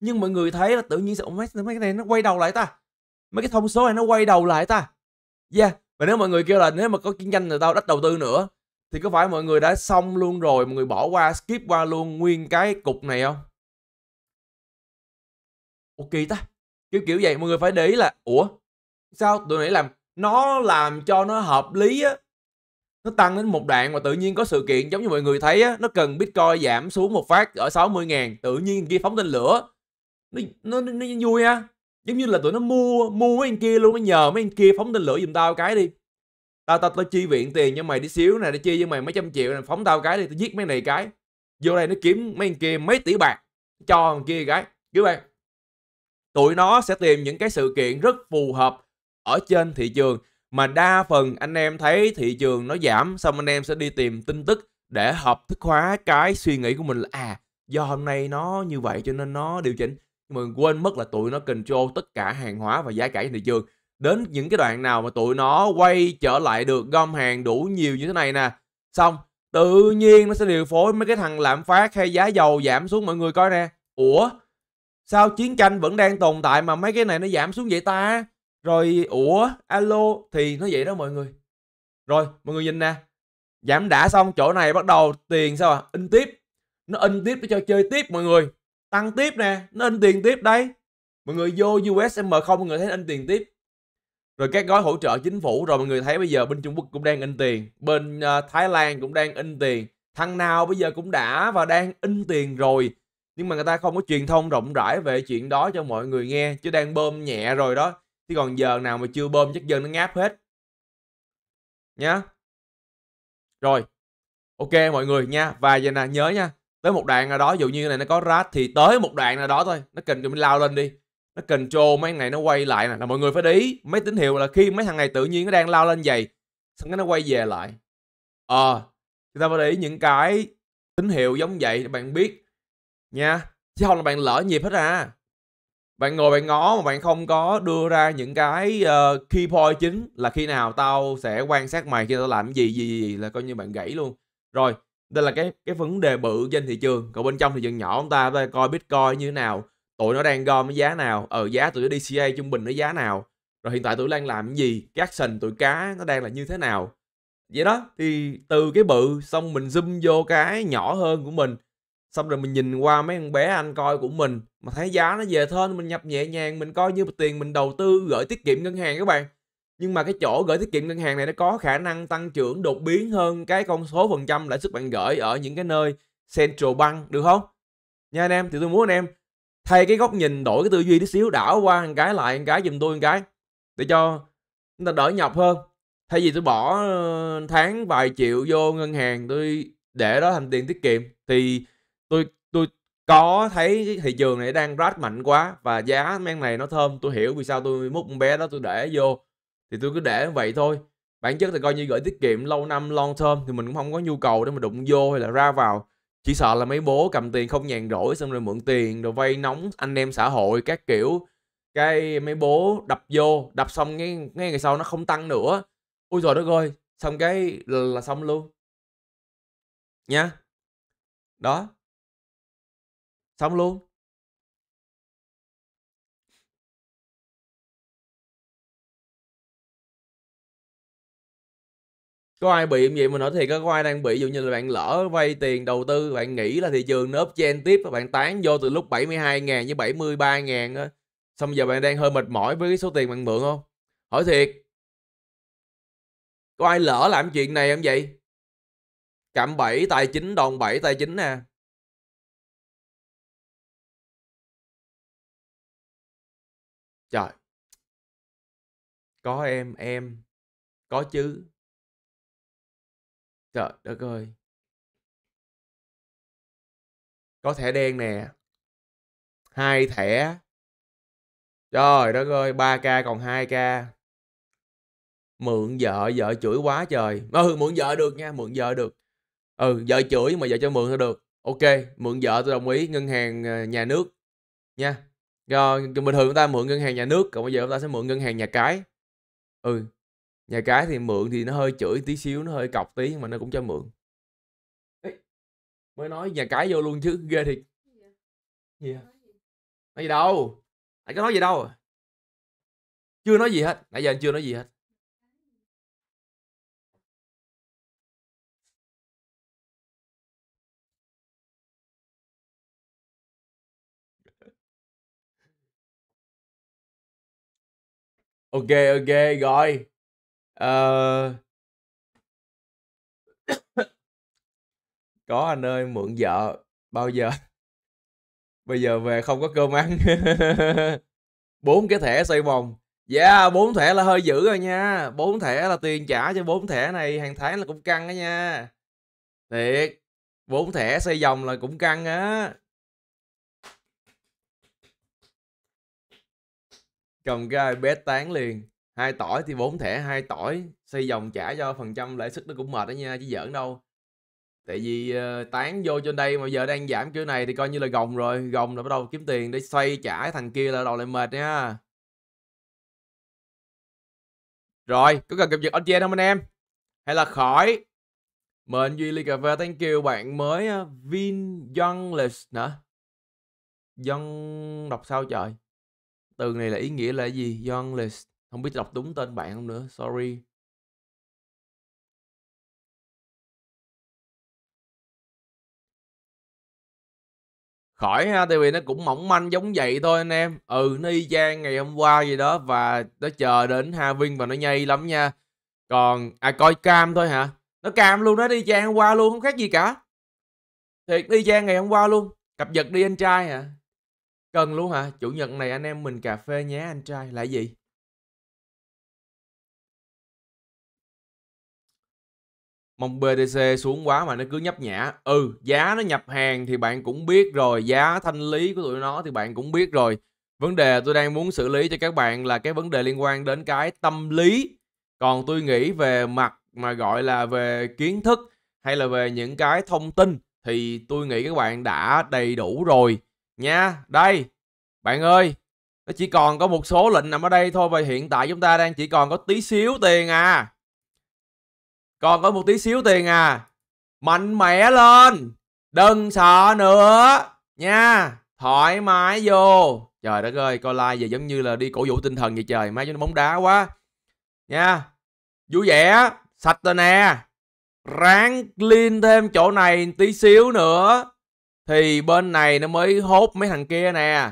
nhưng mọi người thấy là tự nhiên sao mấy, mấy cái này nó quay đầu lại ta mấy cái thông số này nó quay đầu lại ta yeah và nếu mọi người kêu là nếu mà có kinh doanh thì tao đắt đầu tư nữa thì có phải mọi người đã xong luôn rồi mọi người bỏ qua skip qua luôn nguyên cái cục này không ok ta kiểu kiểu vậy mọi người phải để ý là ủa sao tụi nãy làm nó làm cho nó hợp lý á nó tăng đến một đoạn mà tự nhiên có sự kiện giống như mọi người thấy á, nó cần Bitcoin giảm xuống một phát ở 60 ngàn, tự nhiên kia phóng tên lửa. Nó, nó, nó, nó vui ha giống như là tụi nó mua mua mấy anh kia luôn nó nhờ mấy anh kia phóng tên lửa giùm tao cái đi tao tao tao chi viện tiền cho mày đi xíu này để chia cho mày mấy trăm triệu này phóng tao cái đi tao giết mấy này cái vô đây nó kiếm mấy anh kia mấy tỷ bạc cho thằng kia cái các bạn tụi nó sẽ tìm những cái sự kiện rất phù hợp ở trên thị trường mà đa phần anh em thấy thị trường nó giảm xong anh em sẽ đi tìm tin tức để hợp thức hóa cái suy nghĩ của mình là à do hôm nay nó như vậy cho nên nó điều chỉnh nhưng mà quên mất là tụi nó control tất cả hàng hóa và giá cả trên thị trường đến những cái đoạn nào mà tụi nó quay trở lại được gom hàng đủ nhiều như thế này nè xong tự nhiên nó sẽ điều phối mấy cái thằng lạm phát hay giá dầu giảm xuống mọi người coi nè ủa sao chiến tranh vẫn đang tồn tại mà mấy cái này nó giảm xuống vậy ta rồi ủa alo thì nó vậy đó mọi người rồi mọi người nhìn nè giảm đã xong chỗ này bắt đầu tiền sao à in tiếp nó in tiếp để cho chơi tiếp mọi người tăng tiếp nè nó in tiền tiếp đây mọi người vô USM không mọi người thấy in tiền tiếp rồi các gói hỗ trợ chính phủ rồi mọi người thấy bây giờ bên Trung Quốc cũng đang in tiền bên uh, Thái Lan cũng đang in tiền thằng nào bây giờ cũng đã và đang in tiền rồi nhưng mà người ta không có truyền thông rộng rãi về chuyện đó cho mọi người nghe chứ đang bơm nhẹ rồi đó chứ còn giờ nào mà chưa bơm chắc dân nó ngáp hết nhá rồi ok mọi người nha và giờ nè nhớ nha tới một đoạn nào đó dụ như này nó có rát thì tới một đoạn nào đó thôi nó cần cho mình lao lên đi nó cần trô mấy này nó quay lại nè là mọi người phải để ý mấy tín hiệu là khi mấy thằng này tự nhiên nó đang lao lên giày xong cái nó quay về lại ờ à, chúng ta phải để ý những cái tín hiệu giống vậy để bạn biết nha chứ không là bạn lỡ nhịp hết à bạn ngồi bạn ngó mà bạn không có đưa ra những cái uh, key point chính là khi nào tao sẽ quan sát mày khi tao làm gì gì gì là coi như bạn gãy luôn rồi đây là cái cái vấn đề bự trên thị trường còn bên trong thị trường nhỏ chúng ta, ta coi bitcoin như thế nào tụi nó đang gom cái giá nào ở ờ, giá tụi nó DCA trung bình nó giá nào rồi hiện tại tụi đang làm cái gì cái action tụi cá nó đang là như thế nào vậy đó thì từ cái bự xong mình zoom vô cái nhỏ hơn của mình xong rồi mình nhìn qua mấy con bé anh coi của mình mà thấy giá nó về thên mình nhập nhẹ nhàng mình coi như tiền mình đầu tư gửi tiết kiệm ngân hàng các bạn nhưng mà cái chỗ gửi tiết kiệm ngân hàng này nó có khả năng tăng trưởng đột biến hơn cái con số phần trăm lãi suất bạn gửi ở những cái nơi central bank được không nha anh em thì tôi muốn anh em thay cái góc nhìn đổi cái tư duy tí xíu đảo qua một cái lại một cái giùm tôi một cái để cho chúng ta đỡ nhọc hơn thay vì tôi bỏ ờ, tháng vài triệu vô ngân hàng tôi để đó thành tiền tiết kiệm thì tôi tôi có thấy thị trường này đang rát mạnh quá và giá men này nó thơm tôi hiểu vì sao tôi múc con bé đó tôi để vô thì tôi cứ để vậy thôi bản chất thì coi như gửi tiết kiệm lâu năm long term thì mình cũng không có nhu cầu để mà đụng vô hay là ra vào chỉ sợ là mấy bố cầm tiền không nhàn rỗi xong rồi mượn tiền rồi vay nóng anh em xã hội các kiểu cái mấy bố đập vô đập xong ngay ngay ngày sau nó không tăng nữa ui rồi đó ơi xong cái là, là xong luôn nha đó xong luôn có ai bị gì mình nói thì có ai đang bị dụ như là bạn lỡ vay tiền đầu tư bạn nghĩ là thị trường nớp chen tiếp và bạn tán vô từ lúc 72 ngàn với 73 ngàn á xong giờ bạn đang hơi mệt mỏi với số tiền bạn mượn không hỏi thiệt có ai lỡ làm chuyện này không vậy cạm bẫy tài chính đòn bẫy tài chính nè trời có em em có chứ Trời đất ơi! Có thẻ đen nè. hai thẻ. Trời đất ơi! 3k còn 2k. Mượn vợ, vợ chửi quá trời. Ừ, mượn vợ được nha, mượn vợ được. Ừ, vợ chửi mà vợ cho mượn thôi được. Ok, mượn vợ tôi đồng ý, ngân hàng ờ, nhà nước. Nha. Rồi, bình thường chúng ta mượn ngân hàng nhà nước, còn bây giờ chúng ta sẽ mượn ngân hàng nhà cái. Ừ, nhà cái thì mượn thì nó hơi chửi tí xíu nó hơi cọc tí nhưng mà nó cũng cho mượn Ê, mới nói nhà cái vô luôn chứ ghê thiệt gì yeah. nói gì đâu anh có nói gì đâu à? chưa nói gì hết nãy giờ anh chưa nói gì hết ok ok rồi Ờ. Có anh ơi, mượn vợ, bao giờ bây giờ về không có cơm ăn. bốn cái thẻ xoay vòng. Yeah, dạ, bốn thẻ là hơi dữ rồi nha. bốn thẻ là tiền trả cho bốn thẻ này hàng tháng là cũng căng đó nha. Thiệt. bốn thẻ xây vòng là cũng căng á. Cầm cái bé tán liền hai tỏi thì bốn thẻ hai tỏi xây dòng trả cho phần trăm lãi suất nó cũng mệt đó nha chứ giỡn đâu tại vì uh, tán vô trên đây mà giờ đang giảm kiểu này thì coi như là gồng rồi gồng là bắt đầu kiếm tiền để xoay trả thằng kia là đầu lại mệt nha rồi có cần cập nhật OTN không anh em hay là khỏi mời duy ly cà phê thank you bạn mới ờ, vin youngless nữa young đọc sao trời từ này là ý nghĩa là gì youngless không biết đọc đúng tên bạn không nữa sorry khỏi ha tại vì nó cũng mỏng manh giống vậy thôi anh em ừ nó y chang ngày hôm qua gì đó và nó chờ đến Vinh và nó nhây lắm nha còn à coi cam thôi hả nó cam luôn nó đi chang hôm qua luôn không khác gì cả thiệt đi chang ngày hôm qua luôn Cặp nhật đi anh trai hả cần luôn hả chủ nhật này anh em mình cà phê nhé anh trai là gì mong BTC xuống quá mà nó cứ nhấp nhả ừ giá nó nhập hàng thì bạn cũng biết rồi giá thanh lý của tụi nó thì bạn cũng biết rồi vấn đề tôi đang muốn xử lý cho các bạn là cái vấn đề liên quan đến cái tâm lý còn tôi nghĩ về mặt mà gọi là về kiến thức hay là về những cái thông tin thì tôi nghĩ các bạn đã đầy đủ rồi nha đây bạn ơi nó chỉ còn có một số lệnh nằm ở đây thôi và hiện tại chúng ta đang chỉ còn có tí xíu tiền à còn có một tí xíu tiền à. Mạnh mẽ lên. Đừng sợ nữa. Nha. Thoải mái vô. Trời đất ơi, coi like giờ giống như là đi cổ vũ tinh thần vậy trời. Má cho nó bóng đá quá. Nha. Vui vẻ. Sạch rồi nè. Ráng clean thêm chỗ này tí xíu nữa. Thì bên này nó mới hốt mấy thằng kia nè.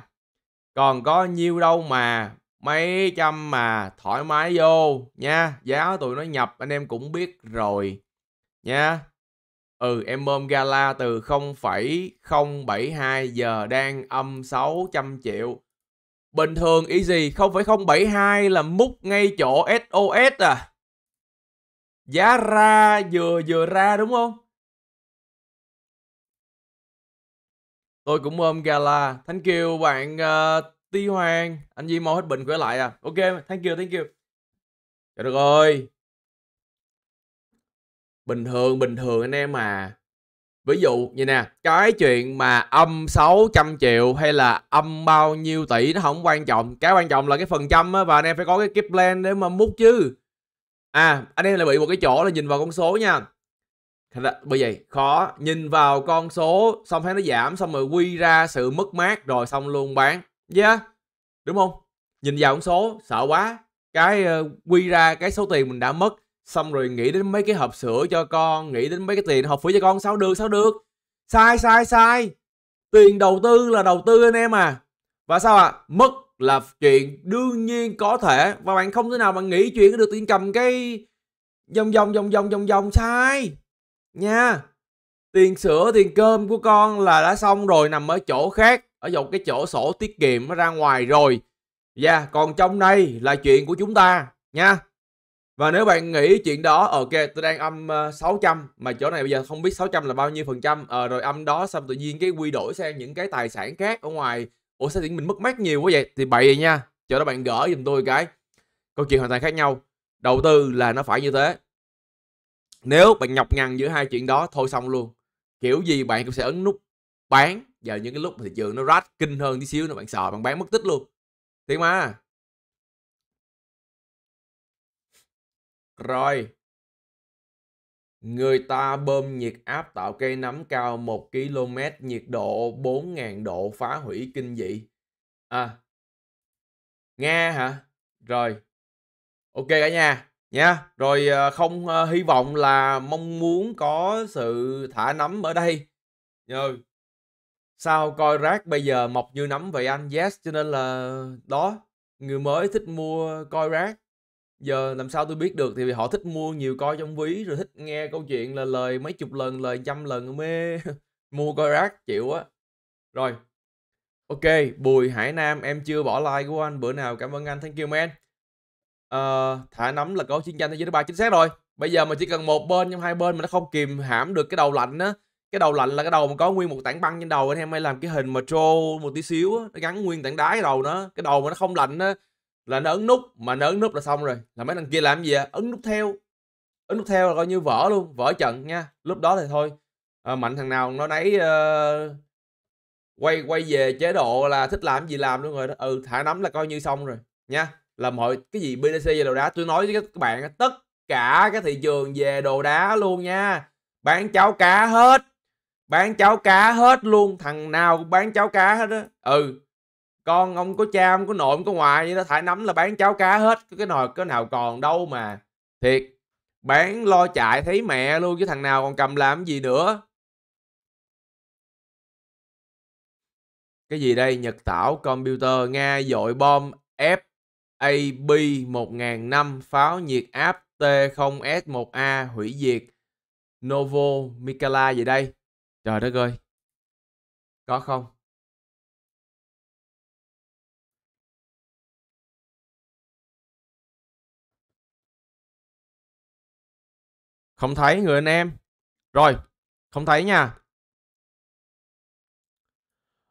Còn có nhiêu đâu mà mấy trăm mà thoải mái vô nha giá tụi nó nhập anh em cũng biết rồi nha ừ em bơm gala từ 0,072 giờ đang âm 600 triệu bình thường ý gì 0,072 là múc ngay chỗ SOS à giá ra vừa vừa ra đúng không tôi cũng bơm gala thank you bạn uh, Tí Hoàng, anh Di Mo hết bệnh khỏe lại à. Ok, thank you, thank you. Trời đất ơi. Bình thường, bình thường anh em mà. Ví dụ như nè, cái chuyện mà âm 600 triệu hay là âm bao nhiêu tỷ nó không quan trọng. Cái quan trọng là cái phần trăm á, và anh em phải có cái keep plan để mà mút chứ. À, anh em lại bị một cái chỗ là nhìn vào con số nha. Bởi vậy khó nhìn vào con số xong thấy nó giảm xong rồi quy ra sự mất mát rồi xong luôn bán. Dạ, yeah. đúng không? Nhìn vào con số, sợ quá. Cái uh, quy ra cái số tiền mình đã mất, xong rồi nghĩ đến mấy cái hộp sữa cho con, nghĩ đến mấy cái tiền học phí cho con, sao được, sao được. Sai, sai, sai. Tiền đầu tư là đầu tư anh em à. Và sao ạ? À? Mất là chuyện đương nhiên có thể và bạn không thể nào bạn nghĩ chuyện được tiền cầm cái vòng vòng vòng vòng vòng vòng sai nha tiền sữa tiền cơm của con là đã xong rồi nằm ở chỗ khác ở dòng cái chỗ sổ tiết kiệm nó ra ngoài rồi và dạ, yeah, còn trong đây là chuyện của chúng ta nha và nếu bạn nghĩ chuyện đó ok tôi đang âm 600 ờ, mà chỗ này bây giờ không biết 600 là bao nhiêu phần trăm à, rồi âm đó xong tự nhiên cái quy đổi sang những cái tài sản khác ở ngoài ủa sao tiền mình mất mát nhiều quá vậy thì bậy vậy nha chỗ đó bạn gỡ giùm tôi cái câu chuyện hoàn toàn khác nhau đầu tư là nó phải như thế nếu bạn nhọc nhằn giữa hai chuyện đó thôi xong luôn kiểu gì bạn cũng sẽ ấn nút bán vào những cái lúc thị trường nó rát kinh hơn tí xíu nó bạn sợ bạn bán mất tích luôn tiếng mà rồi Người ta bơm nhiệt áp tạo cây nấm cao 1 km, nhiệt độ 4.000 độ phá hủy kinh dị. À, Nga hả? Rồi. Ok cả nhà. Nha. Rồi ờ, không uh, hy vọng là mong muốn có sự thả nấm ở đây. Rồi sao coi rác bây giờ mọc như nấm vậy anh yes cho nên là đó người mới thích mua coi rác giờ làm sao tôi biết được thì họ thích mua nhiều coi trong ví rồi thích nghe câu chuyện là lời mấy chục lần lời trăm lần mê mua coi rác chịu á rồi ok bùi hải nam em chưa bỏ like của anh bữa nào cảm ơn anh thank you man uh, thả nấm là có chiến tranh thế giới thứ ba chính xác rồi bây giờ mà chỉ cần một bên trong hai bên mà nó không kìm hãm được cái đầu lạnh á cái đầu lạnh là cái đầu mà có nguyên một tảng băng trên đầu anh em hay làm cái hình mà trô một tí xíu nó gắn nguyên tảng đá cái đầu nó cái đầu mà nó không lạnh á là nó ấn nút mà nó ấn nút là xong rồi là mấy thằng kia làm gì à ấn nút theo ấn nút theo là coi như vỡ luôn vỡ trận nha lúc đó thì thôi à, mạnh thằng nào nó nấy uh, quay quay về chế độ là thích làm gì làm luôn rồi đó ừ thả nắm là coi như xong rồi nha là mọi cái gì bdc về đồ đá tôi nói với các bạn tất cả cái thị trường về đồ đá luôn nha bán cháo cá hết bán cháo cá hết luôn thằng nào cũng bán cháo cá hết á ừ con ông có cha ông có nội ông có ngoại vậy đó thải nắm là bán cháo cá hết cái nồi cái nào còn đâu mà thiệt bán lo chạy thấy mẹ luôn chứ thằng nào còn cầm làm gì nữa cái gì đây nhật tảo computer nga dội bom f FAB năm pháo nhiệt áp T0S1A hủy diệt Novo Mikala gì đây Trời đất ơi. Có không? Không thấy người anh em. Rồi, không thấy nha.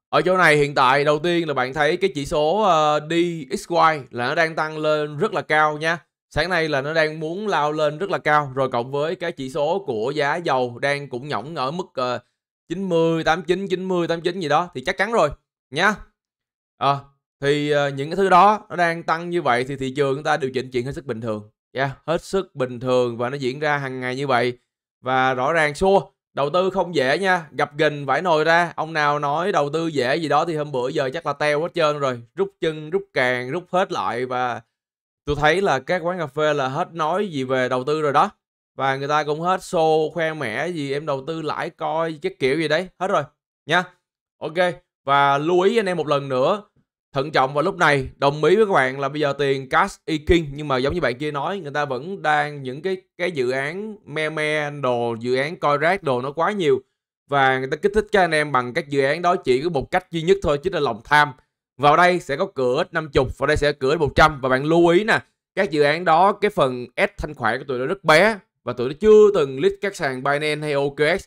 Ở chỗ này hiện tại đầu tiên là bạn thấy cái chỉ số uh, ờ, DXY là nó đang tăng lên rất là cao nha. Sáng nay là nó đang muốn lao lên rất là cao rồi cộng với cái chỉ số của giá dầu đang cũng nhỏng ở mức uh, 90, 89, 90, 89 gì đó thì chắc chắn rồi nha. À, ờ, thì ờ, những cái thứ đó nó đang tăng như vậy thì thị trường chúng ta điều chỉnh chuyện hết sức bình thường. Yeah, hết sức bình thường và nó diễn ra hàng ngày như vậy và rõ ràng xua đầu tư không dễ nha gặp gình vải nồi ra ông nào nói đầu tư dễ gì đó thì hôm bữa giờ chắc là teo hết trơn rồi rút chân rút càng rút hết lại và tôi thấy là các quán cà phê là hết nói gì về đầu tư rồi đó và người ta cũng hết xô khoe mẻ gì em đầu tư lãi coi cái kiểu gì đấy hết rồi nha ok và lưu ý anh em một lần nữa thận trọng vào lúc này đồng ý với các bạn là bây giờ tiền cash e king nhưng mà giống như bạn kia nói người ta vẫn đang những cái cái dự án me me đồ dự án coi rác đồ nó quá nhiều và người ta kích thích các anh em bằng các dự án đó chỉ có một cách duy nhất thôi chính là lòng tham vào đây sẽ có cửa năm chục vào đây sẽ có cửa trăm và bạn lưu ý nè các dự án đó cái phần S thanh khoản của tụi nó rất bé và tụi nó chưa từng list các sàn Binance hay OKX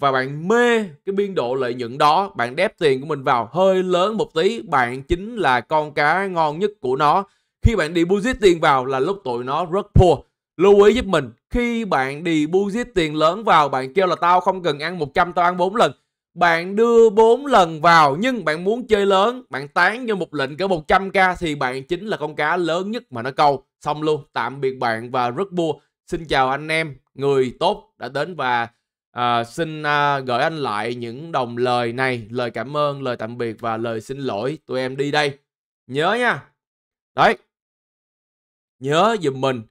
và bạn mê cái biên độ lợi nhuận đó, bạn đép tiền của mình vào hơi lớn một tí, bạn chính là con cá ngon nhất của nó. Khi bạn đi deposit tiền vào là lúc tụi nó rất poor. Lưu ý giúp mình, khi bạn đi deposit tiền lớn vào, bạn kêu là tao không cần ăn 100, tao ăn 4 lần. Bạn đưa 4 lần vào nhưng bạn muốn chơi lớn, bạn tán cho một lệnh cỡ 100k thì bạn chính là con cá lớn nhất mà nó câu. Xong luôn, tạm biệt bạn và rất bua. Xin chào anh em, người tốt đã đến và à, xin à, gửi anh lại những đồng lời này, lời cảm ơn, lời tạm biệt và lời xin lỗi. Tụi em đi đây. Nhớ nha. Đấy. Nhớ giùm mình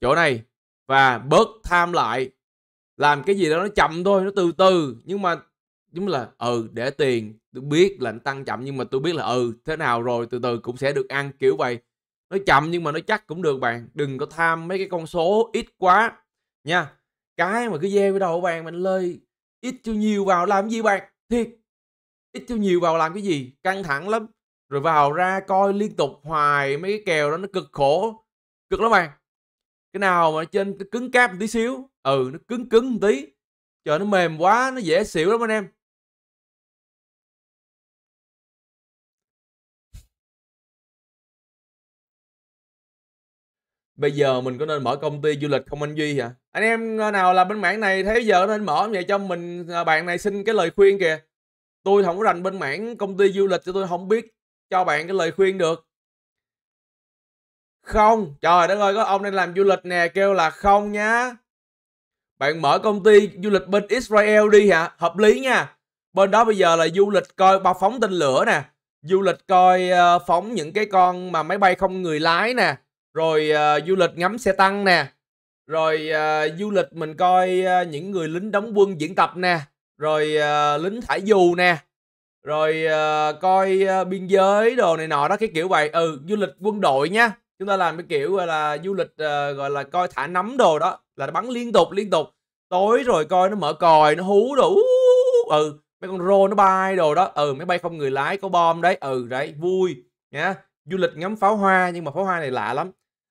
chỗ này và bớt tham lại. Làm cái gì đó nó chậm thôi, nó từ từ nhưng mà đúng là ừ để tiền tôi biết là nó tăng chậm nhưng mà tôi biết là ừ thế nào rồi từ từ cũng sẽ được ăn kiểu vậy nó chậm nhưng mà nó chắc cũng được bạn đừng có tham mấy cái con số ít quá nha cái mà cứ gieo với đầu bạn mình lơi ít cho nhiều vào làm gì bạn thiệt ít cho nhiều vào làm cái gì căng thẳng lắm rồi vào ra coi liên tục hoài mấy cái kèo đó nó cực khổ cực lắm bạn cái nào mà trên cứng cáp một tí xíu ừ nó cứng cứng một tí trời nó mềm quá nó dễ xỉu lắm anh em Bây giờ mình có nên mở công ty du lịch không anh Duy hả? Anh em ờ, nào là bên mảng này thế giờ nên mở vậy cho mình ờ, bạn này xin cái lời khuyên kìa. Tôi không có rành bên mảng công ty du lịch cho tôi không biết cho bạn cái lời khuyên được. Không, trời đất ơi có ông đang làm du lịch nè kêu là không nhá. Bạn mở công ty du lịch bên Israel đi hả? Hợp lý nha. Bên đó bây giờ là du lịch coi bao phóng tên lửa nè, du lịch coi uh, phóng những cái con mà máy bay không người lái nè rồi uh, du lịch ngắm xe tăng nè rồi uh, du lịch mình coi uh, những người lính đóng quân diễn tập nè rồi uh, lính thả dù nè rồi uh, coi uh, biên giới đồ này nọ đó cái kiểu vậy ừ du lịch quân đội nhá, chúng ta làm cái kiểu gọi là du lịch uh, gọi là coi thả nấm đồ đó là bắn liên tục liên tục tối rồi coi nó mở còi nó hú đồ ừ mấy con rô nó bay đồ đó ừ máy bay không người lái có bom đấy ừ đấy vui nhá du lịch ngắm pháo hoa nhưng mà pháo hoa này lạ lắm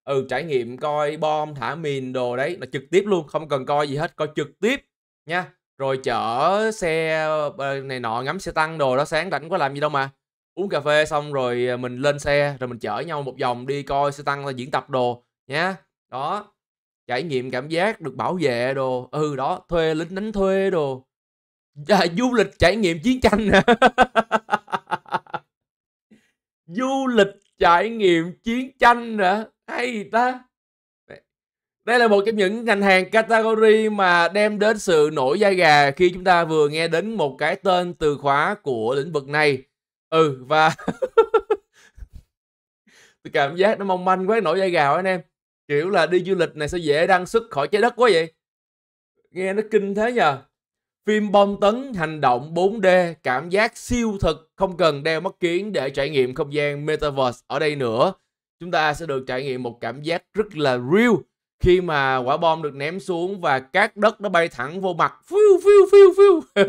ừ trải nghiệm coi bom thả mìn đồ đấy là trực tiếp luôn không cần coi gì hết coi trực tiếp nha rồi chở xe ờ, này nọ ngắm xe tăng đồ đó sáng rảnh có làm gì đâu mà uống cà phê xong rồi ờ, mình lên xe rồi mình chở nhau một vòng đi coi xe tăng là diễn tập đồ nhá đó trải nghiệm cảm giác được bảo vệ đồ ừ đó thuê lính đánh thuê đồ à, du lịch trải nghiệm chiến tranh du lịch trải nghiệm chiến tranh nữa hay ta đây là một trong những ngành hàng category mà đem đến sự nổi da gà khi chúng ta vừa nghe đến một cái tên từ khóa của lĩnh vực này ừ và tôi cảm giác nó mong manh quá nổi da gà anh em kiểu là đi du lịch này sẽ dễ đăng xuất khỏi trái đất quá vậy nghe nó kinh thế nhờ phim bom tấn hành động 4D cảm giác siêu thực không cần đeo mắt kiến để trải nghiệm không gian metaverse ở đây nữa chúng ta sẽ được trải nghiệm một cảm giác rất là real khi mà quả bom được ném xuống và cát đất nó bay thẳng vô mặt phiu phiu phiu phiu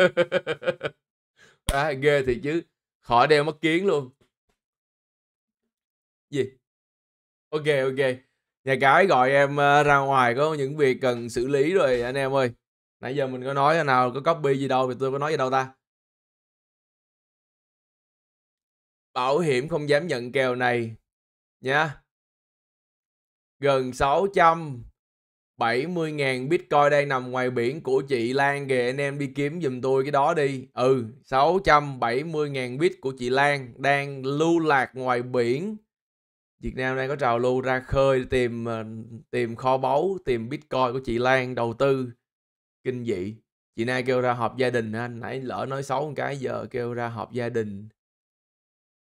à, ghê thì chứ khỏi đeo mắt kiến luôn gì ok ok nhà cái gọi em ờ, ra ngoài có những việc cần xử lý rồi anh em ơi nãy giờ mình có nói nào có copy gì đâu thì tôi có nói gì đâu ta bảo hiểm không dám nhận kèo này nha gần 670.000 Bitcoin đang nằm ngoài biển của chị Lan kìa anh em đi kiếm giùm tôi cái đó đi ừ 670.000 bit của chị Lan đang lưu lạc ngoài biển Việt Nam đang có trào lưu ra khơi tìm ờ, tìm kho báu tìm Bitcoin của chị Lan đầu tư kinh dị chị Nai kêu ra họp gia đình anh nãy lỡ nói xấu một cái giờ kêu ra họp gia đình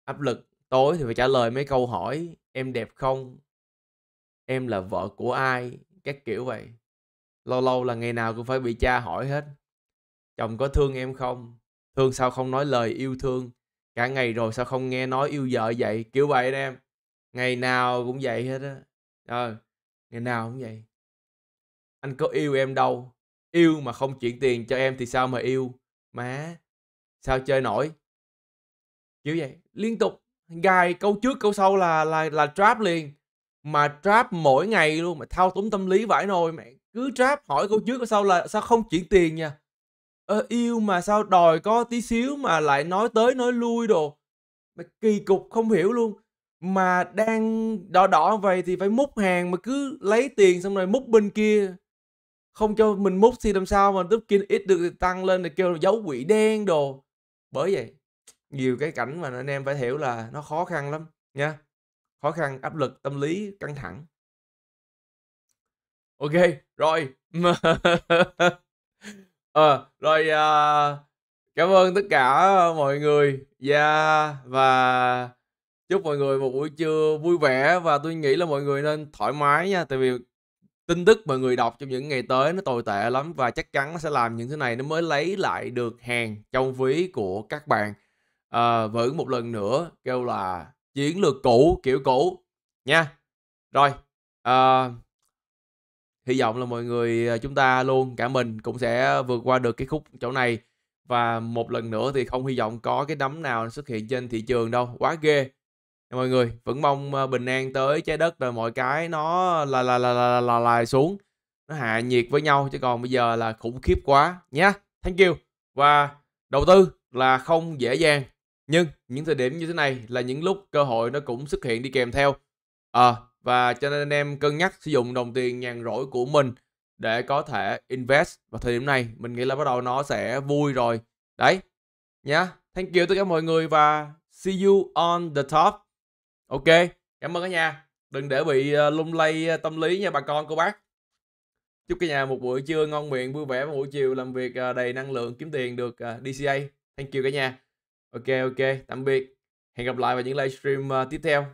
áp lực tối thì phải trả lời mấy câu hỏi em đẹp không em là vợ của ai các kiểu vậy lâu lâu là ngày nào cũng phải bị cha hỏi hết chồng có thương em không thương sao không nói lời yêu thương cả ngày rồi sao không nghe nói yêu vợ vậy kiểu vậy đó em ngày nào cũng vậy hết á ờ ngày nào cũng vậy anh có yêu em đâu yêu mà không chuyển tiền cho em thì sao mà yêu má sao chơi nổi kiểu vậy liên tục gai câu trước câu sau là là là trap liền mà trap mỗi ngày luôn mà thao túng tâm lý vãi nồi mẹ cứ trap hỏi câu trước câu sau là sao không chuyển tiền nha ờ, yêu mà sao đòi có tí xíu mà lại nói tới nói lui đồ mà kỳ cục không hiểu luôn mà đang đỏ đỏ vậy thì phải múc hàng mà cứ lấy tiền xong rồi múc bên kia không cho mình múc thì làm sao mà tiếp kia ít được tăng lên thì kêu là dấu quỷ đen đồ bởi vậy nhiều cái cảnh mà anh em phải hiểu là nó khó khăn lắm nha khó khăn áp lực tâm lý căng thẳng ok rồi à, rồi à, cảm ơn tất cả mọi người yeah, dạ, và chúc mọi người một buổi trưa vui vẻ và tôi nghĩ là mọi người nên thoải mái nha tại vì tin tức mọi người đọc trong những ngày tới nó tồi tệ lắm và chắc chắn nó sẽ làm những thứ này nó mới lấy lại được hàng trong ví của các bạn Ờ, à, vẫn một lần nữa kêu là chiến lược cũ kiểu cũ nha rồi à, hy vọng là mọi người ờ, chúng ta luôn cả mình cũng sẽ vượt qua được cái khúc chỗ này và một lần nữa thì không hy vọng có cái đấm nào xuất hiện trên thị trường đâu quá ghê mọi người vẫn mong bình an tới trái đất rồi mọi cái nó là là là là là, là xuống nó hạ nhiệt với nhau chứ còn bây giờ là khủng khiếp quá nhé thank you và đầu tư là không dễ dàng nhưng những thời điểm như thế này là những lúc cơ hội nó cũng xuất hiện đi kèm theo à, và cho nên anh em cân nhắc sử dụng đồng tiền nhàn rỗi của mình để có thể invest và thời điểm này mình nghĩ là bắt đầu nó sẽ vui rồi đấy nhá thank you tất cả mọi người và see you on the top ok cảm ơn cả nhà đừng để bị ờ, lung lay ờ, tâm lý nha bà con cô bác chúc cả nhà một buổi trưa ngon miệng vui vẻ và buổi chiều làm việc ờ, đầy năng lượng kiếm tiền được DCA thank you cả nhà ok ok tạm biệt hẹn gặp lại vào những livestream ờ, tiếp theo